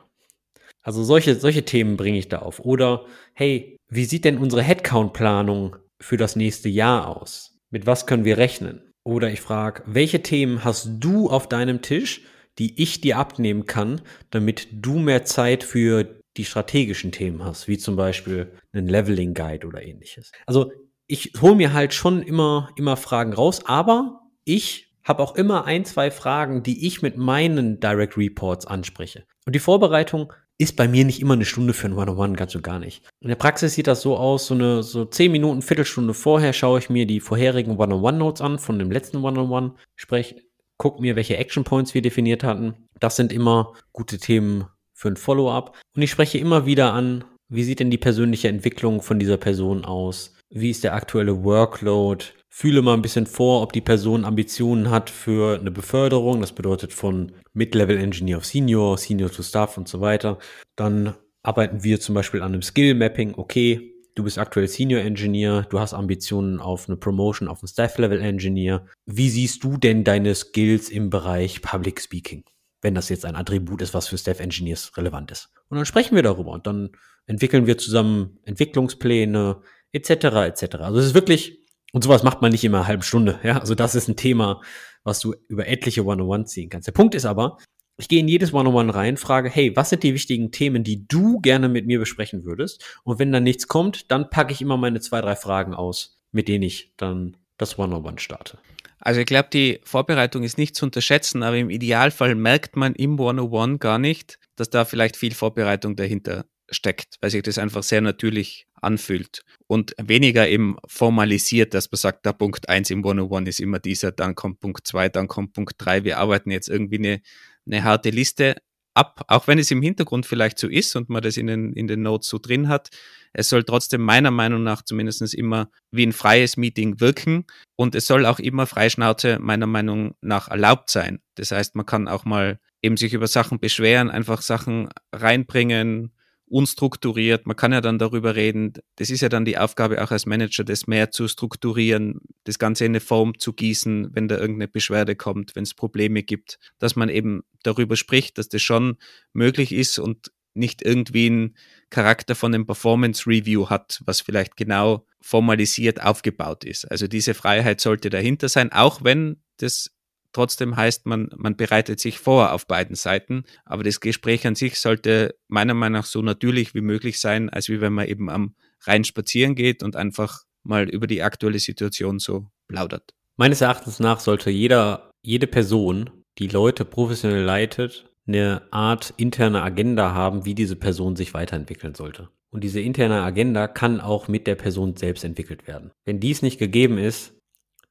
Also solche, solche Themen bringe ich da auf. Oder, hey, wie sieht denn unsere Headcount-Planung für das nächste Jahr aus? Mit was können wir rechnen? Oder ich frage, welche Themen hast du auf deinem Tisch, die ich dir abnehmen kann, damit du mehr Zeit für die strategischen Themen hast, wie zum Beispiel einen Leveling Guide oder ähnliches. Also ich hole mir halt schon immer, immer Fragen raus, aber ich habe auch immer ein, zwei Fragen, die ich mit meinen Direct Reports anspreche. Und die Vorbereitung ist bei mir nicht immer eine Stunde für ein One-on-One, ganz und gar nicht. In der Praxis sieht das so aus, so eine so zehn Minuten, Viertelstunde vorher schaue ich mir die vorherigen One-on-One-Notes an von dem letzten One-on-One, sprich, guck mir, welche Action Points wir definiert hatten. Das sind immer gute Themen für ein Follow-up. Und ich spreche immer wieder an, wie sieht denn die persönliche Entwicklung von dieser Person aus? Wie ist der aktuelle Workload? fühle mal ein bisschen vor, ob die Person Ambitionen hat für eine Beförderung. Das bedeutet von Mid-Level Engineer auf Senior, Senior to Staff und so weiter. Dann arbeiten wir zum Beispiel an einem Skill-Mapping. Okay, du bist aktuell Senior Engineer, du hast Ambitionen auf eine Promotion, auf einen Staff-Level Engineer. Wie siehst du denn deine Skills im Bereich Public Speaking? Wenn das jetzt ein Attribut ist, was für Staff Engineers relevant ist. Und dann sprechen wir darüber und dann entwickeln wir zusammen Entwicklungspläne etc. etc. Also es ist wirklich und sowas macht man nicht immer eine halbe Stunde. Ja? Also das ist ein Thema, was du über etliche One-on-One ziehen kannst. Der Punkt ist aber, ich gehe in jedes One-on-One rein, frage, hey, was sind die wichtigen Themen, die du gerne mit mir besprechen würdest? Und wenn dann nichts kommt, dann packe ich immer meine zwei, drei Fragen aus, mit denen ich dann das One-on-One starte. Also ich glaube, die Vorbereitung ist nicht zu unterschätzen, aber im Idealfall merkt man im One-on-One gar nicht, dass da vielleicht viel Vorbereitung dahinter steckt, weil sich das einfach sehr natürlich anfühlt und weniger eben formalisiert, dass man sagt, da Punkt 1 im 101 ist immer dieser, dann kommt Punkt 2, dann kommt Punkt 3. Wir arbeiten jetzt irgendwie eine, eine harte Liste ab, auch wenn es im Hintergrund vielleicht so ist und man das in den, in den Notes so drin hat. Es soll trotzdem meiner Meinung nach zumindest immer wie ein freies Meeting wirken und es soll auch immer Freischnauze meiner Meinung nach erlaubt sein. Das heißt, man kann auch mal eben sich über Sachen beschweren, einfach Sachen reinbringen, unstrukturiert. Man kann ja dann darüber reden. Das ist ja dann die Aufgabe auch als Manager, das mehr zu strukturieren, das Ganze in eine Form zu gießen, wenn da irgendeine Beschwerde kommt, wenn es Probleme gibt, dass man eben darüber spricht, dass das schon möglich ist und nicht irgendwie einen Charakter von einem Performance Review hat, was vielleicht genau formalisiert aufgebaut ist. Also diese Freiheit sollte dahinter sein, auch wenn das Trotzdem heißt man, man bereitet sich vor auf beiden Seiten. Aber das Gespräch an sich sollte meiner Meinung nach so natürlich wie möglich sein, als wie wenn man eben am Rhein spazieren geht und einfach mal über die aktuelle Situation so plaudert. Meines Erachtens nach sollte jeder, jede Person, die Leute professionell leitet, eine Art interne Agenda haben, wie diese Person sich weiterentwickeln sollte. Und diese interne Agenda kann auch mit der Person selbst entwickelt werden. Wenn dies nicht gegeben ist,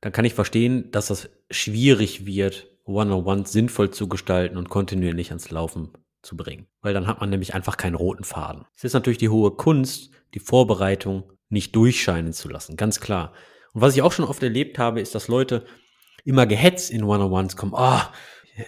dann kann ich verstehen, dass das schwierig wird, One-on-One sinnvoll zu gestalten und kontinuierlich ans Laufen zu bringen. Weil dann hat man nämlich einfach keinen roten Faden. Es ist natürlich die hohe Kunst, die Vorbereitung nicht durchscheinen zu lassen, ganz klar. Und was ich auch schon oft erlebt habe, ist, dass Leute immer gehetzt in One-on-Ones kommen. Oh,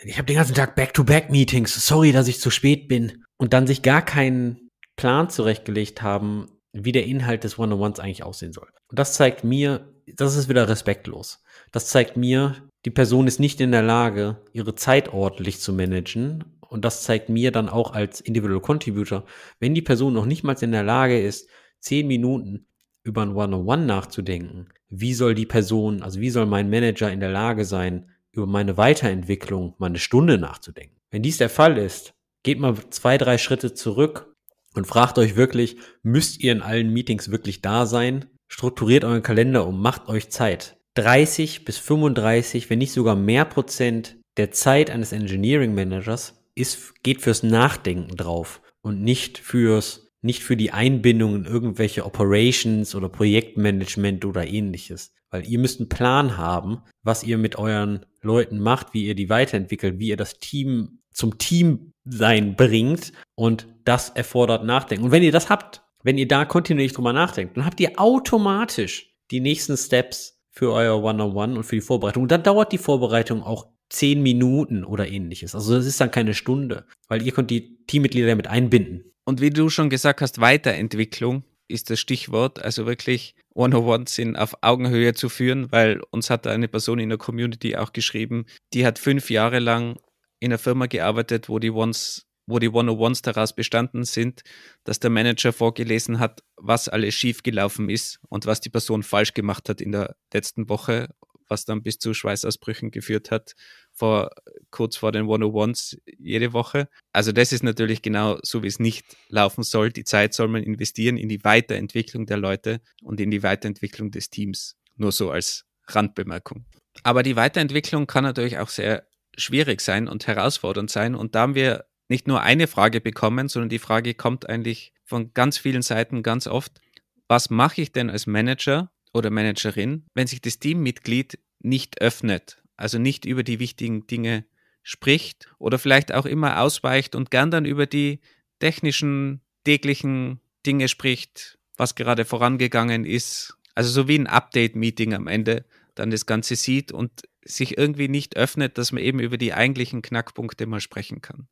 ich habe den ganzen Tag Back-to-Back-Meetings. Sorry, dass ich zu spät bin. Und dann sich gar keinen Plan zurechtgelegt haben, wie der Inhalt des One-on-Ones eigentlich aussehen soll. Und das zeigt mir, das ist wieder respektlos. Das zeigt mir, die Person ist nicht in der Lage, ihre Zeit ordentlich zu managen. Und das zeigt mir dann auch als Individual Contributor, wenn die Person noch nicht mal in der Lage ist, zehn Minuten über ein One-on-One nachzudenken, wie soll die Person, also wie soll mein Manager in der Lage sein, über meine Weiterentwicklung mal eine Stunde nachzudenken. Wenn dies der Fall ist, geht mal zwei, drei Schritte zurück und fragt euch wirklich, müsst ihr in allen Meetings wirklich da sein? Strukturiert euren Kalender um, macht euch Zeit. 30 bis 35, wenn nicht sogar mehr Prozent der Zeit eines Engineering Managers ist, geht fürs Nachdenken drauf und nicht fürs, nicht für die Einbindung in irgendwelche Operations oder Projektmanagement oder ähnliches. Weil ihr müsst einen Plan haben, was ihr mit euren Leuten macht, wie ihr die weiterentwickelt, wie ihr das Team zum Teamsein bringt und das erfordert Nachdenken. Und wenn ihr das habt, wenn ihr da kontinuierlich drüber nachdenkt, dann habt ihr automatisch die nächsten Steps für euer One-on-One -on -One und für die Vorbereitung. Und dann dauert die Vorbereitung auch zehn Minuten oder ähnliches. Also das ist dann keine Stunde, weil ihr könnt die Teammitglieder damit einbinden. Und wie du schon gesagt hast, Weiterentwicklung ist das Stichwort. Also wirklich one on one sind auf Augenhöhe zu führen, weil uns hat eine Person in der Community auch geschrieben, die hat fünf Jahre lang in einer Firma gearbeitet, wo die Ones wo die 101s daraus bestanden sind, dass der Manager vorgelesen hat, was alles schiefgelaufen ist und was die Person falsch gemacht hat in der letzten Woche, was dann bis zu Schweißausbrüchen geführt hat, vor, kurz vor den 101s jede Woche. Also das ist natürlich genau so, wie es nicht laufen soll. Die Zeit soll man investieren in die Weiterentwicklung der Leute und in die Weiterentwicklung des Teams. Nur so als Randbemerkung. Aber die Weiterentwicklung kann natürlich auch sehr schwierig sein und herausfordernd sein. Und da haben wir nicht nur eine Frage bekommen, sondern die Frage kommt eigentlich von ganz vielen Seiten ganz oft, was mache ich denn als Manager oder Managerin, wenn sich das Teammitglied nicht öffnet, also nicht über die wichtigen Dinge spricht oder vielleicht auch immer ausweicht und gern dann über die technischen, täglichen Dinge spricht, was gerade vorangegangen ist. Also so wie ein Update-Meeting am Ende dann das Ganze sieht und sich irgendwie nicht öffnet, dass man eben über die eigentlichen Knackpunkte mal sprechen kann.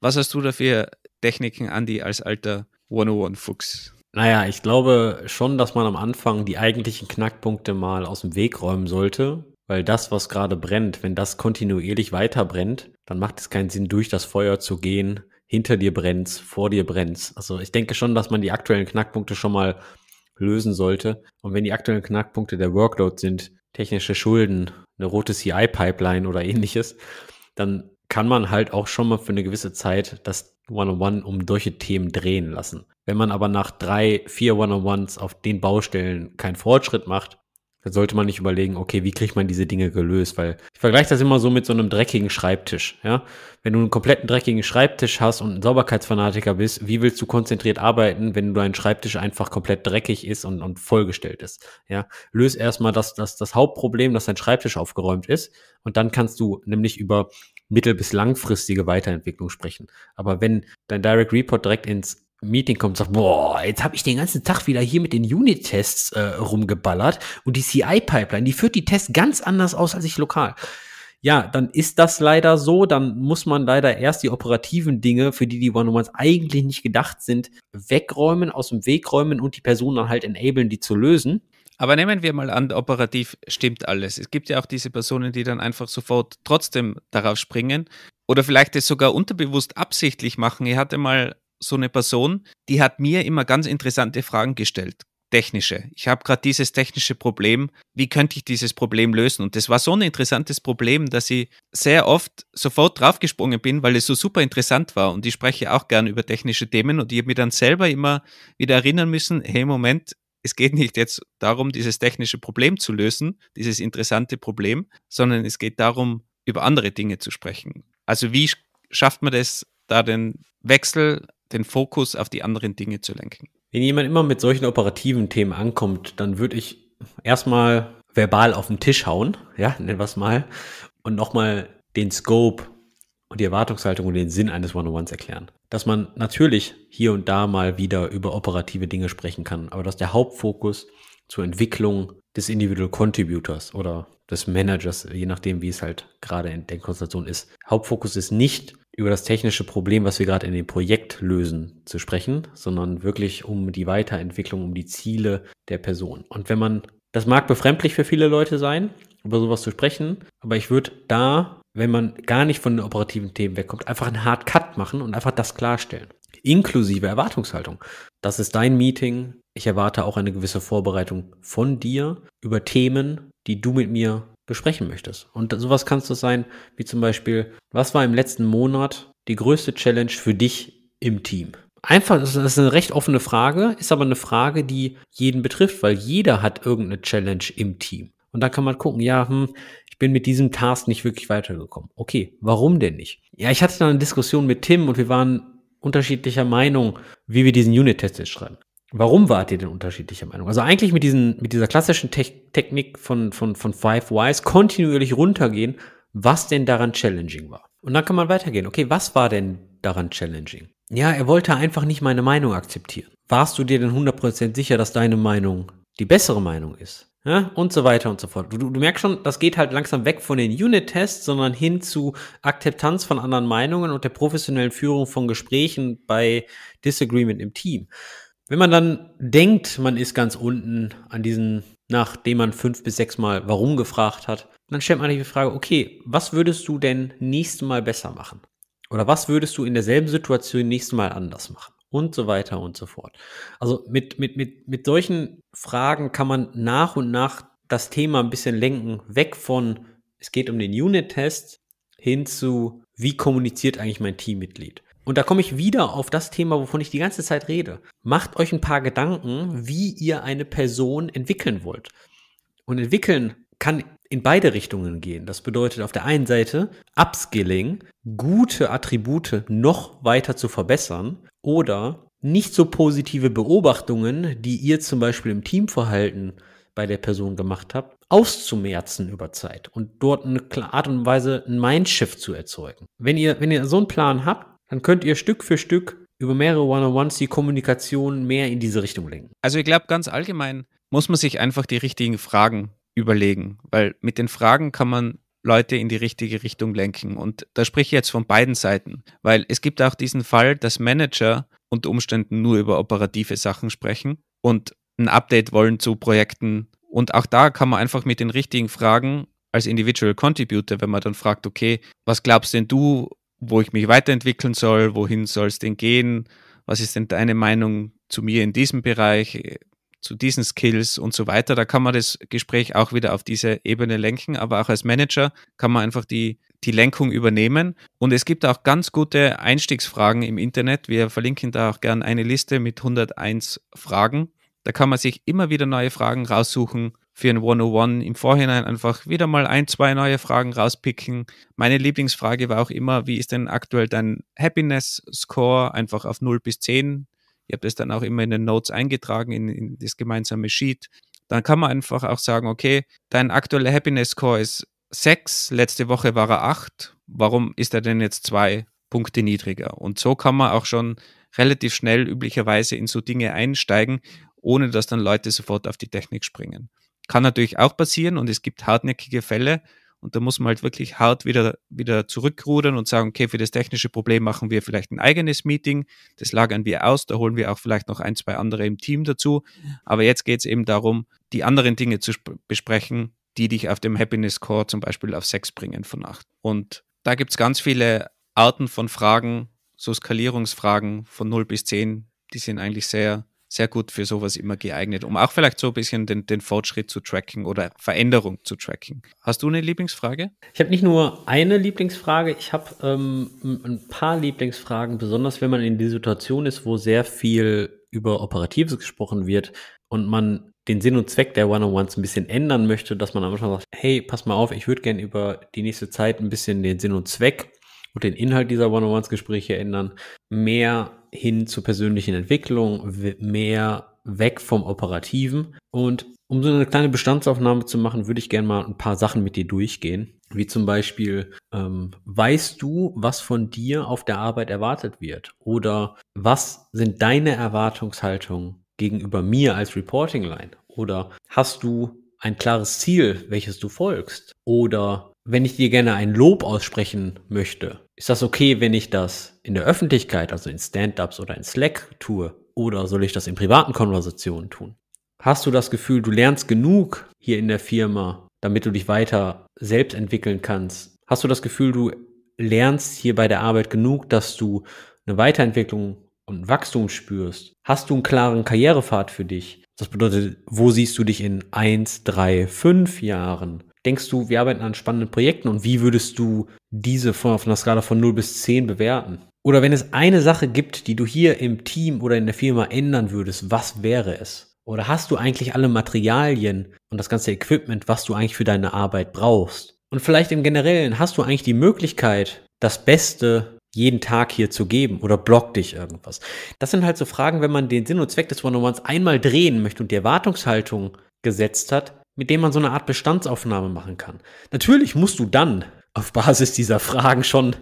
Was hast du dafür Techniken, Andy, als alter 101-Fuchs? Naja, ich glaube schon, dass man am Anfang die eigentlichen Knackpunkte mal aus dem Weg räumen sollte, weil das, was gerade brennt, wenn das kontinuierlich weiter brennt, dann macht es keinen Sinn, durch das Feuer zu gehen. Hinter dir brennt's, vor dir brennt's. Also ich denke schon, dass man die aktuellen Knackpunkte schon mal lösen sollte. Und wenn die aktuellen Knackpunkte der Workload sind, technische Schulden, eine rote CI-Pipeline oder ähnliches, dann kann man halt auch schon mal für eine gewisse Zeit das One-on-One um solche Themen drehen lassen. Wenn man aber nach drei, vier One-on-Ones auf den Baustellen keinen Fortschritt macht, da sollte man nicht überlegen, okay, wie kriegt man diese Dinge gelöst? Weil ich vergleiche das immer so mit so einem dreckigen Schreibtisch. Ja? Wenn du einen kompletten dreckigen Schreibtisch hast und ein Sauberkeitsfanatiker bist, wie willst du konzentriert arbeiten, wenn dein Schreibtisch einfach komplett dreckig ist und, und vollgestellt ist? Ja? Löse erstmal das, das, das Hauptproblem, dass dein Schreibtisch aufgeräumt ist. Und dann kannst du nämlich über mittel- bis langfristige Weiterentwicklung sprechen. Aber wenn dein Direct Report direkt ins Meeting kommt und sagt, boah, jetzt habe ich den ganzen Tag wieder hier mit den Unit-Tests äh, rumgeballert und die CI-Pipeline, die führt die Tests ganz anders aus als ich lokal. Ja, dann ist das leider so, dann muss man leider erst die operativen Dinge, für die die One-on-Ones eigentlich nicht gedacht sind, wegräumen, aus dem Weg räumen und die Person dann halt enablen, die zu lösen. Aber nehmen wir mal an, operativ stimmt alles. Es gibt ja auch diese Personen, die dann einfach sofort trotzdem darauf springen oder vielleicht es sogar unterbewusst absichtlich machen. Ich hatte mal so eine Person, die hat mir immer ganz interessante Fragen gestellt. Technische. Ich habe gerade dieses technische Problem. Wie könnte ich dieses Problem lösen? Und das war so ein interessantes Problem, dass ich sehr oft sofort draufgesprungen bin, weil es so super interessant war. Und ich spreche auch gern über technische Themen und ich habe mir dann selber immer wieder erinnern müssen, hey Moment, es geht nicht jetzt darum, dieses technische Problem zu lösen, dieses interessante Problem, sondern es geht darum, über andere Dinge zu sprechen. Also wie schafft man das, da den Wechsel den Fokus auf die anderen Dinge zu lenken. Wenn jemand immer mit solchen operativen Themen ankommt, dann würde ich erstmal verbal auf den Tisch hauen, ja, nennen wir es mal, und nochmal den Scope und die Erwartungshaltung und den Sinn eines One-on-Ones erklären. Dass man natürlich hier und da mal wieder über operative Dinge sprechen kann, aber dass der Hauptfokus zur Entwicklung des Individual Contributors oder des Managers, je nachdem, wie es halt gerade in der Konstellation ist. Hauptfokus ist nicht über das technische Problem, was wir gerade in dem Projekt lösen, zu sprechen, sondern wirklich um die Weiterentwicklung, um die Ziele der Person. Und wenn man, das mag befremdlich für viele Leute sein, über sowas zu sprechen, aber ich würde da, wenn man gar nicht von den operativen Themen wegkommt, einfach einen Hard Cut machen und einfach das klarstellen. Inklusive Erwartungshaltung. Das ist dein Meeting. Ich erwarte auch eine gewisse Vorbereitung von dir über Themen, die du mit mir besprechen möchtest. Und sowas kannst du sein, wie zum Beispiel, was war im letzten Monat die größte Challenge für dich im Team? Einfach, das ist eine recht offene Frage, ist aber eine Frage, die jeden betrifft, weil jeder hat irgendeine Challenge im Team. Und da kann man gucken, ja, hm, ich bin mit diesem Task nicht wirklich weitergekommen. Okay, warum denn nicht? Ja, ich hatte da eine Diskussion mit Tim und wir waren unterschiedlicher Meinung, wie wir diesen Unit-Test jetzt schreiben. Warum wart ihr denn unterschiedlicher Meinung? Also eigentlich mit, diesen, mit dieser klassischen Te Technik von, von, von Five Whys kontinuierlich runtergehen, was denn daran challenging war. Und dann kann man weitergehen. Okay, was war denn daran challenging? Ja, er wollte einfach nicht meine Meinung akzeptieren. Warst du dir denn 100% sicher, dass deine Meinung die bessere Meinung ist? Ja, und so weiter und so fort. Du, du, merkst schon, das geht halt langsam weg von den Unit-Tests, sondern hin zu Akzeptanz von anderen Meinungen und der professionellen Führung von Gesprächen bei Disagreement im Team. Wenn man dann denkt, man ist ganz unten an diesen, nachdem man fünf bis sechs Mal warum gefragt hat, dann stellt man sich die Frage, okay, was würdest du denn nächstes Mal besser machen? Oder was würdest du in derselben Situation nächstes Mal anders machen? Und so weiter und so fort. Also mit, mit, mit, mit solchen Fragen kann man nach und nach das Thema ein bisschen lenken, weg von, es geht um den Unit-Test hin zu, wie kommuniziert eigentlich mein Teammitglied? Und da komme ich wieder auf das Thema, wovon ich die ganze Zeit rede. Macht euch ein paar Gedanken, wie ihr eine Person entwickeln wollt. Und entwickeln kann in beide Richtungen gehen. Das bedeutet auf der einen Seite Upskilling, gute Attribute noch weiter zu verbessern oder nicht so positive Beobachtungen, die ihr zum Beispiel im Teamverhalten bei der Person gemacht habt, auszumerzen über Zeit und dort eine Art und Weise ein Mindshift zu erzeugen. Wenn ihr, wenn ihr so einen Plan habt, dann könnt ihr Stück für Stück über mehrere One-on-Ones die Kommunikation mehr in diese Richtung lenken. Also ich glaube, ganz allgemein muss man sich einfach die richtigen Fragen überlegen, weil mit den Fragen kann man Leute in die richtige Richtung lenken. Und da spreche ich jetzt von beiden Seiten, weil es gibt auch diesen Fall, dass Manager unter Umständen nur über operative Sachen sprechen und ein Update wollen zu Projekten. Und auch da kann man einfach mit den richtigen Fragen als Individual Contributor, wenn man dann fragt, okay, was glaubst denn du, wo ich mich weiterentwickeln soll, wohin soll es denn gehen, was ist denn deine Meinung zu mir in diesem Bereich, äh, zu diesen Skills und so weiter. Da kann man das Gespräch auch wieder auf diese Ebene lenken, aber auch als Manager kann man einfach die, die Lenkung übernehmen. Und es gibt auch ganz gute Einstiegsfragen im Internet. Wir verlinken da auch gerne eine Liste mit 101 Fragen. Da kann man sich immer wieder neue Fragen raussuchen für ein 101 im Vorhinein einfach wieder mal ein, zwei neue Fragen rauspicken. Meine Lieblingsfrage war auch immer, wie ist denn aktuell dein Happiness Score einfach auf 0 bis 10? Ich habe das dann auch immer in den Notes eingetragen, in, in das gemeinsame Sheet. Dann kann man einfach auch sagen, okay, dein aktueller Happiness Score ist 6, letzte Woche war er 8, warum ist er denn jetzt 2 Punkte niedriger? Und so kann man auch schon relativ schnell üblicherweise in so Dinge einsteigen, ohne dass dann Leute sofort auf die Technik springen. Kann natürlich auch passieren und es gibt hartnäckige Fälle und da muss man halt wirklich hart wieder, wieder zurückrudern und sagen, okay, für das technische Problem machen wir vielleicht ein eigenes Meeting, das lagern wir aus, da holen wir auch vielleicht noch ein, zwei andere im Team dazu. Aber jetzt geht es eben darum, die anderen Dinge zu besprechen, die dich auf dem Happiness Core zum Beispiel auf 6 bringen von acht. Und da gibt es ganz viele Arten von Fragen, so Skalierungsfragen von 0 bis 10, die sind eigentlich sehr sehr gut für sowas immer geeignet, um auch vielleicht so ein bisschen den, den Fortschritt zu tracken oder Veränderung zu tracken. Hast du eine Lieblingsfrage? Ich habe nicht nur eine Lieblingsfrage, ich habe ähm, ein paar Lieblingsfragen, besonders wenn man in die Situation ist, wo sehr viel über Operatives gesprochen wird und man den Sinn und Zweck der One-on-Ones ein bisschen ändern möchte, dass man am Anfang sagt, hey, pass mal auf, ich würde gerne über die nächste Zeit ein bisschen den Sinn und Zweck und den Inhalt dieser One-on-Ones-Gespräche ändern, mehr hin zur persönlichen Entwicklung, mehr weg vom Operativen. Und um so eine kleine Bestandsaufnahme zu machen, würde ich gerne mal ein paar Sachen mit dir durchgehen. Wie zum Beispiel, ähm, weißt du, was von dir auf der Arbeit erwartet wird? Oder was sind deine Erwartungshaltungen gegenüber mir als Reporting Line? Oder hast du ein klares Ziel, welches du folgst? Oder wenn ich dir gerne ein Lob aussprechen möchte, ist das okay, wenn ich das in der Öffentlichkeit, also in Stand-ups oder in Slack tue? Oder soll ich das in privaten Konversationen tun? Hast du das Gefühl, du lernst genug hier in der Firma, damit du dich weiter selbst entwickeln kannst? Hast du das Gefühl, du lernst hier bei der Arbeit genug, dass du eine Weiterentwicklung und Wachstum spürst? Hast du einen klaren Karrierepfad für dich? Das bedeutet, wo siehst du dich in eins, drei, fünf Jahren? denkst du, wir arbeiten an spannenden Projekten und wie würdest du diese von, auf einer Skala von 0 bis 10 bewerten? Oder wenn es eine Sache gibt, die du hier im Team oder in der Firma ändern würdest, was wäre es? Oder hast du eigentlich alle Materialien und das ganze Equipment, was du eigentlich für deine Arbeit brauchst? Und vielleicht im Generellen hast du eigentlich die Möglichkeit, das Beste jeden Tag hier zu geben oder blockt dich irgendwas? Das sind halt so Fragen, wenn man den Sinn und Zweck des One-on-Ones einmal drehen möchte und die Erwartungshaltung gesetzt hat, mit dem man so eine Art Bestandsaufnahme machen kann. Natürlich musst du dann auf Basis dieser Fragen schon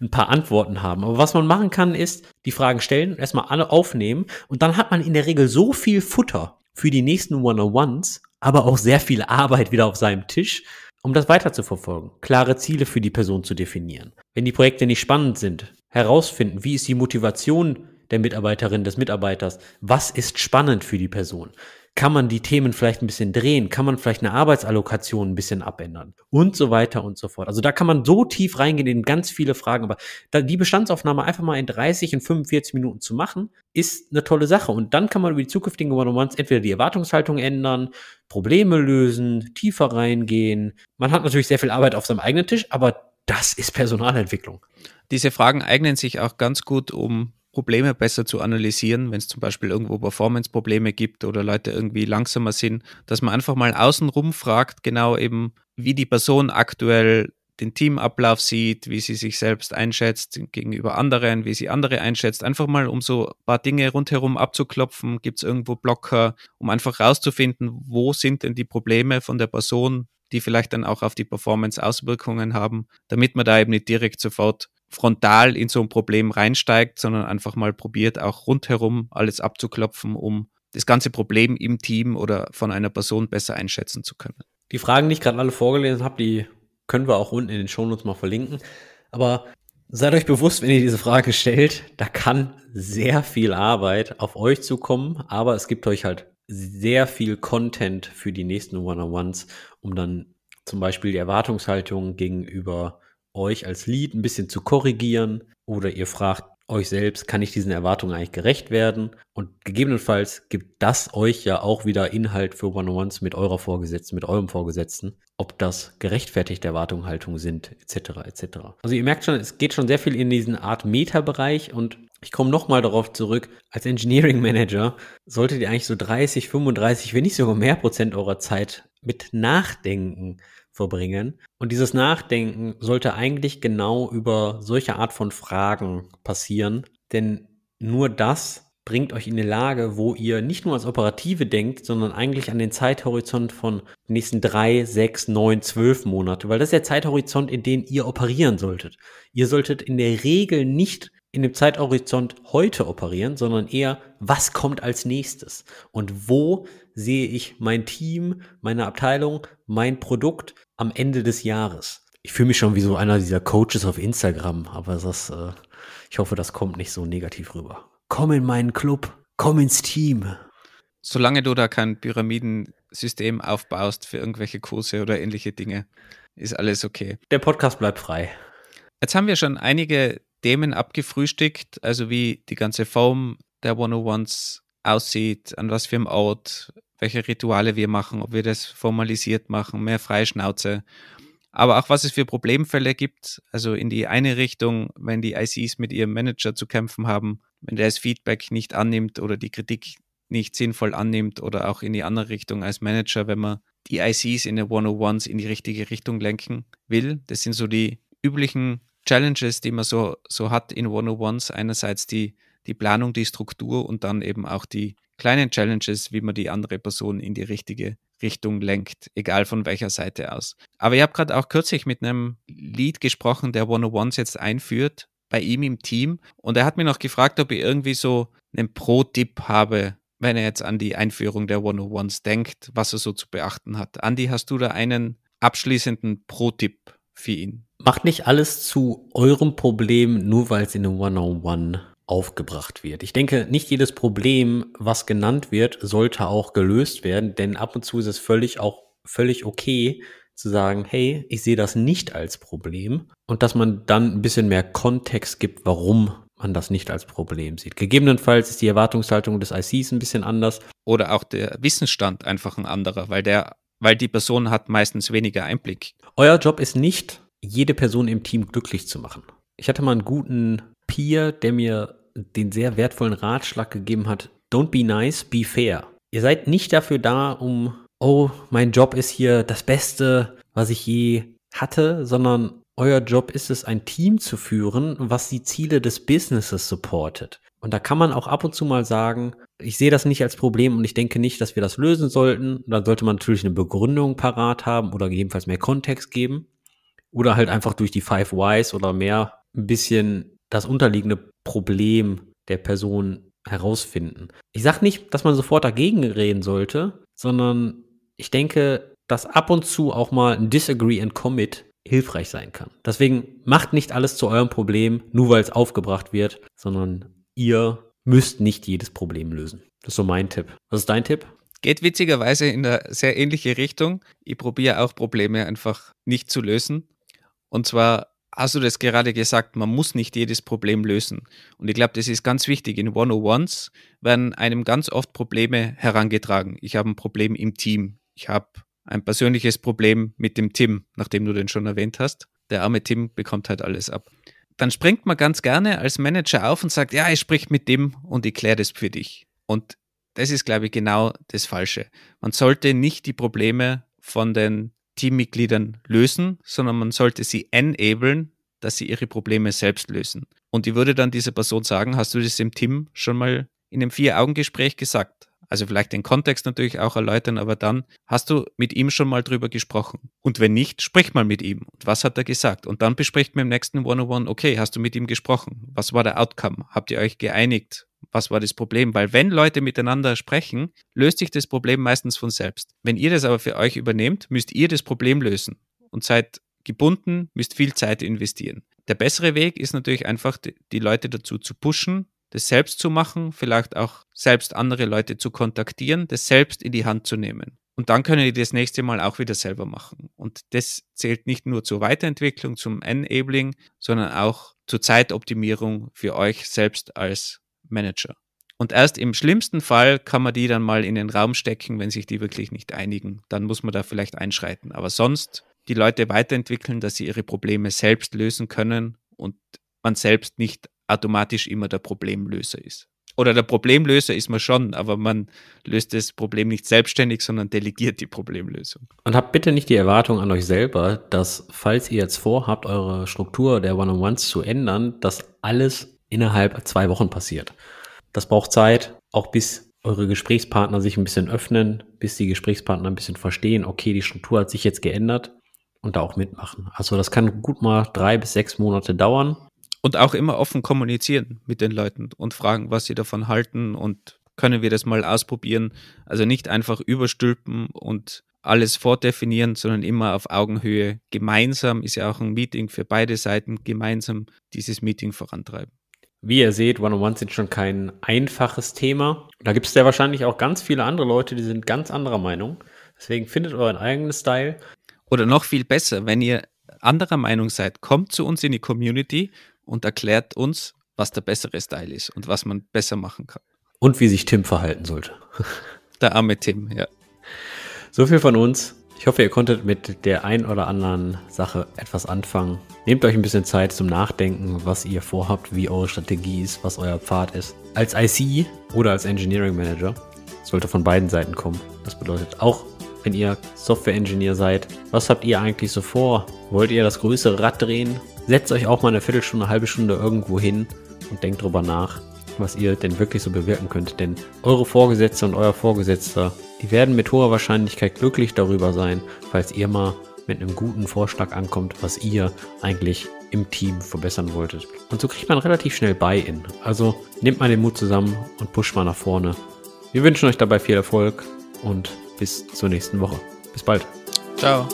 ein paar Antworten haben. Aber was man machen kann, ist die Fragen stellen, erstmal alle aufnehmen und dann hat man in der Regel so viel Futter für die nächsten One-on-Ones, aber auch sehr viel Arbeit wieder auf seinem Tisch, um das weiter zu verfolgen, klare Ziele für die Person zu definieren. Wenn die Projekte nicht spannend sind, herausfinden, wie ist die Motivation der Mitarbeiterin, des Mitarbeiters, was ist spannend für die Person. Kann man die Themen vielleicht ein bisschen drehen? Kann man vielleicht eine Arbeitsallokation ein bisschen abändern? Und so weiter und so fort. Also da kann man so tief reingehen in ganz viele Fragen. Aber die Bestandsaufnahme einfach mal in 30, und 45 Minuten zu machen, ist eine tolle Sache. Und dann kann man über die zukünftigen One-on-Ones entweder die Erwartungshaltung ändern, Probleme lösen, tiefer reingehen. Man hat natürlich sehr viel Arbeit auf seinem eigenen Tisch, aber das ist Personalentwicklung. Diese Fragen eignen sich auch ganz gut, um Probleme besser zu analysieren, wenn es zum Beispiel irgendwo Performance-Probleme gibt oder Leute irgendwie langsamer sind, dass man einfach mal außenrum fragt, genau eben, wie die Person aktuell den Teamablauf sieht, wie sie sich selbst einschätzt gegenüber anderen, wie sie andere einschätzt. Einfach mal, um so ein paar Dinge rundherum abzuklopfen, gibt es irgendwo Blocker, um einfach rauszufinden, wo sind denn die Probleme von der Person, die vielleicht dann auch auf die Performance Auswirkungen haben, damit man da eben nicht direkt sofort frontal in so ein Problem reinsteigt, sondern einfach mal probiert, auch rundherum alles abzuklopfen, um das ganze Problem im Team oder von einer Person besser einschätzen zu können. Die Fragen, die ich gerade alle vorgelesen habe, die können wir auch unten in den Shownotes mal verlinken. Aber seid euch bewusst, wenn ihr diese Frage stellt, da kann sehr viel Arbeit auf euch zukommen, aber es gibt euch halt sehr viel Content für die nächsten One-on-Ones, um dann zum Beispiel die Erwartungshaltung gegenüber euch als Lead ein bisschen zu korrigieren oder ihr fragt euch selbst, kann ich diesen Erwartungen eigentlich gerecht werden? Und gegebenenfalls gibt das euch ja auch wieder Inhalt für One-on-Ones mit eurer Vorgesetzten, mit eurem Vorgesetzten, ob das gerechtfertigte Erwartungen, Haltungen sind, etc., etc. Also ihr merkt schon, es geht schon sehr viel in diesen Art Meta-Bereich und ich komme nochmal darauf zurück, als Engineering Manager solltet ihr eigentlich so 30, 35, wenn nicht sogar mehr Prozent eurer Zeit mit nachdenken verbringen. Und dieses Nachdenken sollte eigentlich genau über solche Art von Fragen passieren, denn nur das bringt euch in eine Lage, wo ihr nicht nur als Operative denkt, sondern eigentlich an den Zeithorizont von den nächsten drei, sechs, neun, zwölf Monate, weil das ist der Zeithorizont, in dem ihr operieren solltet. Ihr solltet in der Regel nicht in dem Zeithorizont heute operieren, sondern eher, was kommt als nächstes und wo sehe ich mein Team, meine Abteilung, mein Produkt am Ende des Jahres. Ich fühle mich schon wie so einer dieser Coaches auf Instagram, aber das, äh, ich hoffe, das kommt nicht so negativ rüber. Komm in meinen Club, komm ins Team. Solange du da kein Pyramidensystem aufbaust für irgendwelche Kurse oder ähnliche Dinge, ist alles okay. Der Podcast bleibt frei. Jetzt haben wir schon einige Themen abgefrühstückt, also wie die ganze Form der 101s aussieht, an was für einem Ort, welche Rituale wir machen, ob wir das formalisiert machen, mehr Freischnauze. Aber auch was es für Problemfälle gibt, also in die eine Richtung, wenn die ICs mit ihrem Manager zu kämpfen haben, wenn der das Feedback nicht annimmt oder die Kritik nicht sinnvoll annimmt oder auch in die andere Richtung als Manager, wenn man die ICs in den 101s in die richtige Richtung lenken will. Das sind so die üblichen Challenges, die man so, so hat in 101s. Einerseits die, die Planung, die Struktur und dann eben auch die, kleinen Challenges, wie man die andere Person in die richtige Richtung lenkt, egal von welcher Seite aus. Aber ich habe gerade auch kürzlich mit einem Lead gesprochen, der 101s jetzt einführt, bei ihm im Team. Und er hat mir noch gefragt, ob ich irgendwie so einen Pro-Tipp habe, wenn er jetzt an die Einführung der 101s denkt, was er so zu beachten hat. Andi, hast du da einen abschließenden Pro-Tipp für ihn? Macht nicht alles zu eurem Problem, nur weil es in einem 101 aufgebracht wird. Ich denke, nicht jedes Problem, was genannt wird, sollte auch gelöst werden, denn ab und zu ist es völlig auch völlig okay zu sagen, hey, ich sehe das nicht als Problem und dass man dann ein bisschen mehr Kontext gibt, warum man das nicht als Problem sieht. Gegebenenfalls ist die Erwartungshaltung des ICs ein bisschen anders. Oder auch der Wissensstand einfach ein anderer, weil der, weil die Person hat meistens weniger Einblick. Euer Job ist nicht, jede Person im Team glücklich zu machen. Ich hatte mal einen guten Peer, der mir den sehr wertvollen Ratschlag gegeben hat, don't be nice, be fair. Ihr seid nicht dafür da, um, oh, mein Job ist hier das Beste, was ich je hatte, sondern euer Job ist es, ein Team zu führen, was die Ziele des Businesses supportet. Und da kann man auch ab und zu mal sagen, ich sehe das nicht als Problem und ich denke nicht, dass wir das lösen sollten. Da sollte man natürlich eine Begründung parat haben oder gegebenenfalls mehr Kontext geben. Oder halt einfach durch die Five Whys oder mehr ein bisschen das unterliegende Problem der Person herausfinden. Ich sage nicht, dass man sofort dagegen reden sollte, sondern ich denke, dass ab und zu auch mal ein Disagree and Commit hilfreich sein kann. Deswegen macht nicht alles zu eurem Problem, nur weil es aufgebracht wird, sondern ihr müsst nicht jedes Problem lösen. Das ist so mein Tipp. Was ist dein Tipp? Geht witzigerweise in eine sehr ähnliche Richtung. Ich probiere auch Probleme einfach nicht zu lösen. Und zwar hast du das gerade gesagt, man muss nicht jedes Problem lösen. Und ich glaube, das ist ganz wichtig. In 101s werden einem ganz oft Probleme herangetragen. Ich habe ein Problem im Team. Ich habe ein persönliches Problem mit dem Tim, nachdem du den schon erwähnt hast. Der arme Tim bekommt halt alles ab. Dann springt man ganz gerne als Manager auf und sagt, ja, ich sprich mit dem und ich kläre das für dich. Und das ist, glaube ich, genau das Falsche. Man sollte nicht die Probleme von den Teammitgliedern lösen, sondern man sollte sie enablen, dass sie ihre Probleme selbst lösen. Und ich würde dann dieser Person sagen, hast du das im Team schon mal in einem Vier-Augen-Gespräch gesagt? Also vielleicht den Kontext natürlich auch erläutern, aber dann hast du mit ihm schon mal drüber gesprochen. Und wenn nicht, sprich mal mit ihm. Und was hat er gesagt? Und dann bespricht man im nächsten One-on-One, okay, hast du mit ihm gesprochen? Was war der Outcome? Habt ihr euch geeinigt? was war das Problem? Weil wenn Leute miteinander sprechen, löst sich das Problem meistens von selbst. Wenn ihr das aber für euch übernehmt, müsst ihr das Problem lösen und seid gebunden, müsst viel Zeit investieren. Der bessere Weg ist natürlich einfach, die Leute dazu zu pushen, das selbst zu machen, vielleicht auch selbst andere Leute zu kontaktieren, das selbst in die Hand zu nehmen. Und dann können die das nächste Mal auch wieder selber machen. Und das zählt nicht nur zur Weiterentwicklung, zum Enabling, sondern auch zur Zeitoptimierung für euch selbst als Manager. Und erst im schlimmsten Fall kann man die dann mal in den Raum stecken, wenn sich die wirklich nicht einigen. Dann muss man da vielleicht einschreiten. Aber sonst die Leute weiterentwickeln, dass sie ihre Probleme selbst lösen können und man selbst nicht automatisch immer der Problemlöser ist. Oder der Problemlöser ist man schon, aber man löst das Problem nicht selbstständig, sondern delegiert die Problemlösung. Und habt bitte nicht die Erwartung an euch selber, dass falls ihr jetzt vorhabt, eure Struktur der One-on-Ones zu ändern, dass alles innerhalb zwei Wochen passiert. Das braucht Zeit, auch bis eure Gesprächspartner sich ein bisschen öffnen, bis die Gesprächspartner ein bisschen verstehen, okay, die Struktur hat sich jetzt geändert und da auch mitmachen. Also das kann gut mal drei bis sechs Monate dauern. Und auch immer offen kommunizieren mit den Leuten und fragen, was sie davon halten und können wir das mal ausprobieren. Also nicht einfach überstülpen und alles vordefinieren, sondern immer auf Augenhöhe gemeinsam, ist ja auch ein Meeting für beide Seiten, gemeinsam dieses Meeting vorantreiben. Wie ihr seht, One-on-Ones sind schon kein einfaches Thema. Da gibt es ja wahrscheinlich auch ganz viele andere Leute, die sind ganz anderer Meinung. Deswegen findet euren eigenen Style. Oder noch viel besser, wenn ihr anderer Meinung seid, kommt zu uns in die Community und erklärt uns, was der bessere Style ist und was man besser machen kann. Und wie sich Tim verhalten sollte. Der arme Tim, ja. So viel von uns. Ich hoffe, ihr konntet mit der ein oder anderen Sache etwas anfangen. Nehmt euch ein bisschen Zeit zum Nachdenken, was ihr vorhabt, wie eure Strategie ist, was euer Pfad ist. Als IC oder als Engineering Manager sollte von beiden Seiten kommen. Das bedeutet auch, wenn ihr Software-Engineer seid, was habt ihr eigentlich so vor? Wollt ihr das größere Rad drehen? Setzt euch auch mal eine Viertelstunde, eine halbe Stunde irgendwo hin und denkt drüber nach, was ihr denn wirklich so bewirken könnt. Denn eure Vorgesetzte und euer Vorgesetzter die werden mit hoher Wahrscheinlichkeit glücklich darüber sein, falls ihr mal mit einem guten Vorschlag ankommt, was ihr eigentlich im Team verbessern wolltet. Und so kriegt man relativ schnell Buy-in. Also nehmt mal den Mut zusammen und pusht mal nach vorne. Wir wünschen euch dabei viel Erfolg und bis zur nächsten Woche. Bis bald. Ciao.